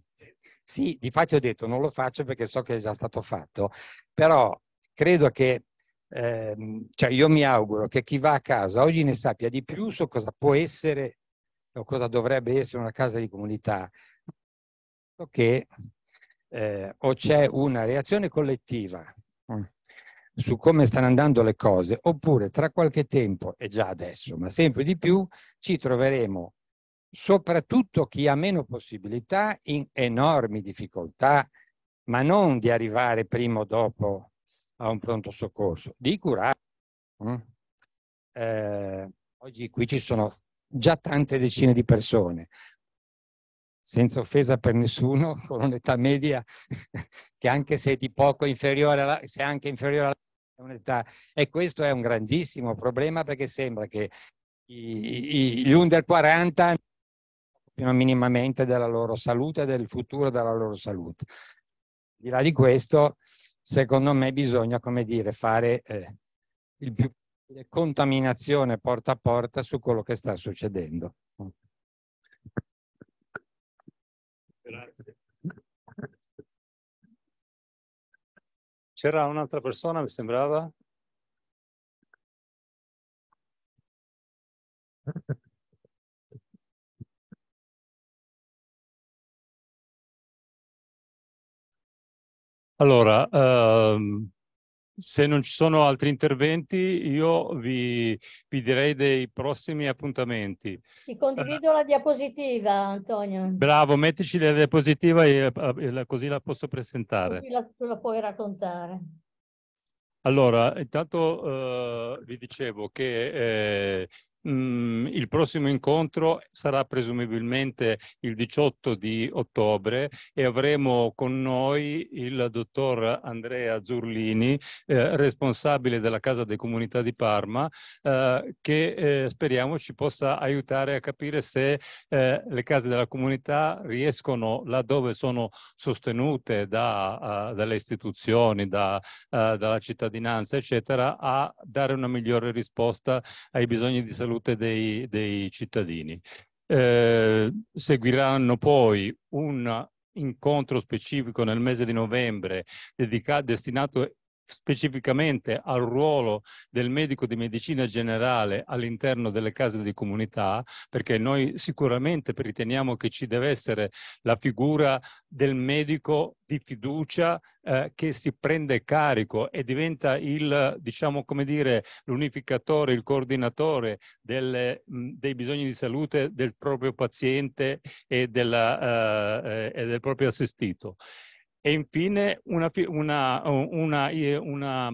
Sì, di fatto ho detto non lo faccio perché so che è già stato fatto, però credo che, eh, cioè io mi auguro che chi va a casa oggi ne sappia di più su cosa può essere o cosa dovrebbe essere una casa di comunità, che eh, o c'è una reazione collettiva mm, su come stanno andando le cose, oppure tra qualche tempo, e già adesso, ma sempre di più, ci troveremo, soprattutto chi ha meno possibilità, in enormi difficoltà, ma non di arrivare prima o dopo a un pronto soccorso, di curare. Mm, eh, oggi qui ci sono già tante decine di persone, senza offesa per nessuno, <laughs> con un'età media <laughs> che anche se è di poco inferiore alla, se anche inferiore alla un'età. E questo è un grandissimo problema perché sembra che i, i, gli under 40 non occupino minimamente della loro salute del futuro della loro salute. Al Di là di questo, secondo me bisogna, come dire, fare eh, il più contaminazione porta a porta su quello che sta succedendo. Grazie. C'era un'altra persona, mi sembrava. Allora, ehm, se non ci sono altri interventi, io vi, vi direi dei prossimi appuntamenti. Ti condivido uh, la diapositiva, Antonio. Bravo, mettici la diapositiva e, e eh, eh, così la posso presentare. Così la, la puoi raccontare. Allora, intanto eh, vi dicevo che eh, Mhmm, il prossimo incontro sarà presumibilmente il 18 di ottobre e avremo con noi il dottor Andrea Zurlini, eh, responsabile della Casa dei Comunità di Parma, eh, che eh, speriamo ci possa aiutare a capire se eh, le case della comunità riescono, laddove sono sostenute da, uh, dalle istituzioni, da, uh, dalla cittadinanza, eccetera, a dare una migliore risposta ai bisogni di salute salute dei, dei cittadini. Eh, seguiranno poi un incontro specifico nel mese di novembre dedicato, destinato specificamente al ruolo del medico di medicina generale all'interno delle case di comunità, perché noi sicuramente riteniamo che ci deve essere la figura del medico di fiducia eh, che si prende carico e diventa il, diciamo, come dire, l'unificatore, il coordinatore delle, mh, dei bisogni di salute del proprio paziente e, della, eh, eh e del proprio assistito e infine una, una, una,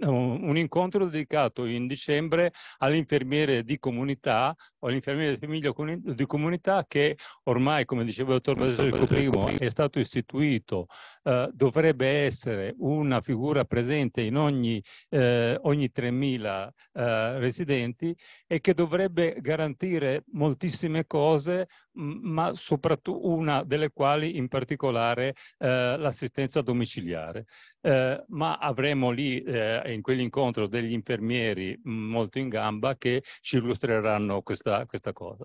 un incontro dedicato in dicembre alle infermiere di comunità o l'infermiere di famiglia di comunità che ormai, come diceva il dottor Basilico I, è stato istituito, eh, dovrebbe essere una figura presente in ogni, eh, ogni 3.000 eh, residenti e che dovrebbe garantire moltissime cose, ma soprattutto una delle quali in particolare eh, l'assistenza domiciliare. Eh, ma avremo lì eh, in quell'incontro degli infermieri molto in gamba che ci illustreranno questa questa, questa cosa.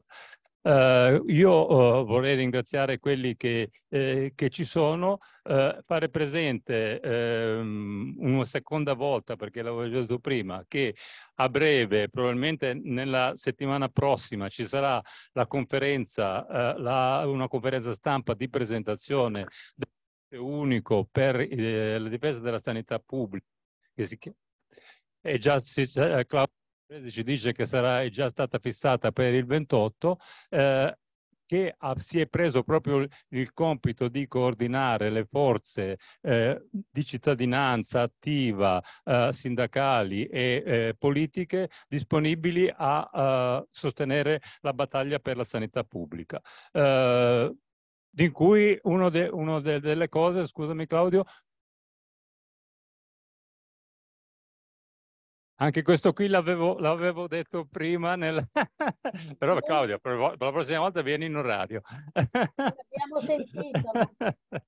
Uh, io uh, vorrei ringraziare quelli che, eh, che ci sono, uh, fare presente um, una seconda volta, perché l'avevo già detto prima, che a breve, probabilmente nella settimana prossima, ci sarà la conferenza, eh, la, una conferenza stampa di presentazione del unico per eh, la difesa della sanità pubblica, che si chiama, e già si, eh, Claudio ci dice che sarà già stata fissata per il 28, eh, che ha, si è preso proprio il compito di coordinare le forze eh, di cittadinanza attiva, eh, sindacali e eh, politiche disponibili a, a eh, sostenere la battaglia per la sanità pubblica. Eh, di cui una de, delle cose, scusami Claudio, Anche questo qui l'avevo, detto prima, nel... <laughs> però Claudia, per la prossima volta vieni in orario. L'abbiamo sentito. <laughs>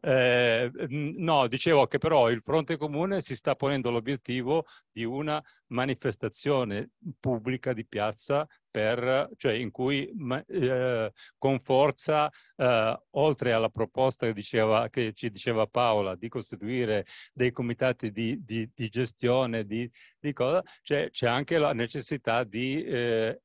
Eh, no, dicevo che però il fronte comune si sta ponendo l'obiettivo di una manifestazione pubblica di piazza per, cioè in cui eh, con forza, eh, oltre alla proposta che, diceva, che, ci diceva Paola di costituire dei comitati di, di, di gestione, di, di cosa, c'è, anche la necessità di eh,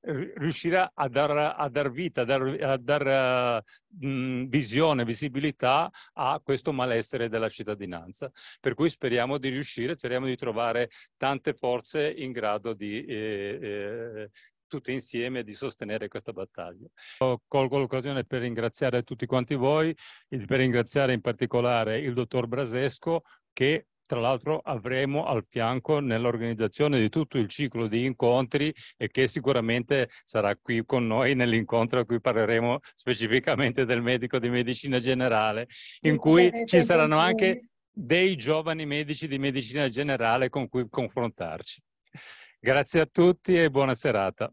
riuscire a dar, a dar, vita, a dar, a dar mh, mm, visione, visibilità a questo malessere della cittadinanza. Per cui speriamo di riuscire, speriamo di trovare tante forze in grado di, eh, eh, tutti insieme di sostenere questa battaglia. Colgo l'occasione per ringraziare tutti quanti voi, e per ringraziare in particolare il dottor Brasesco che tra l'altro avremo al fianco nell'organizzazione di tutto il ciclo di incontri e che sicuramente sarà qui con noi nell'incontro a cui parleremo specificamente del medico di medicina generale, in cui ci saranno anche dei giovani medici di medicina generale con cui confrontarci. Grazie a tutti e buona serata.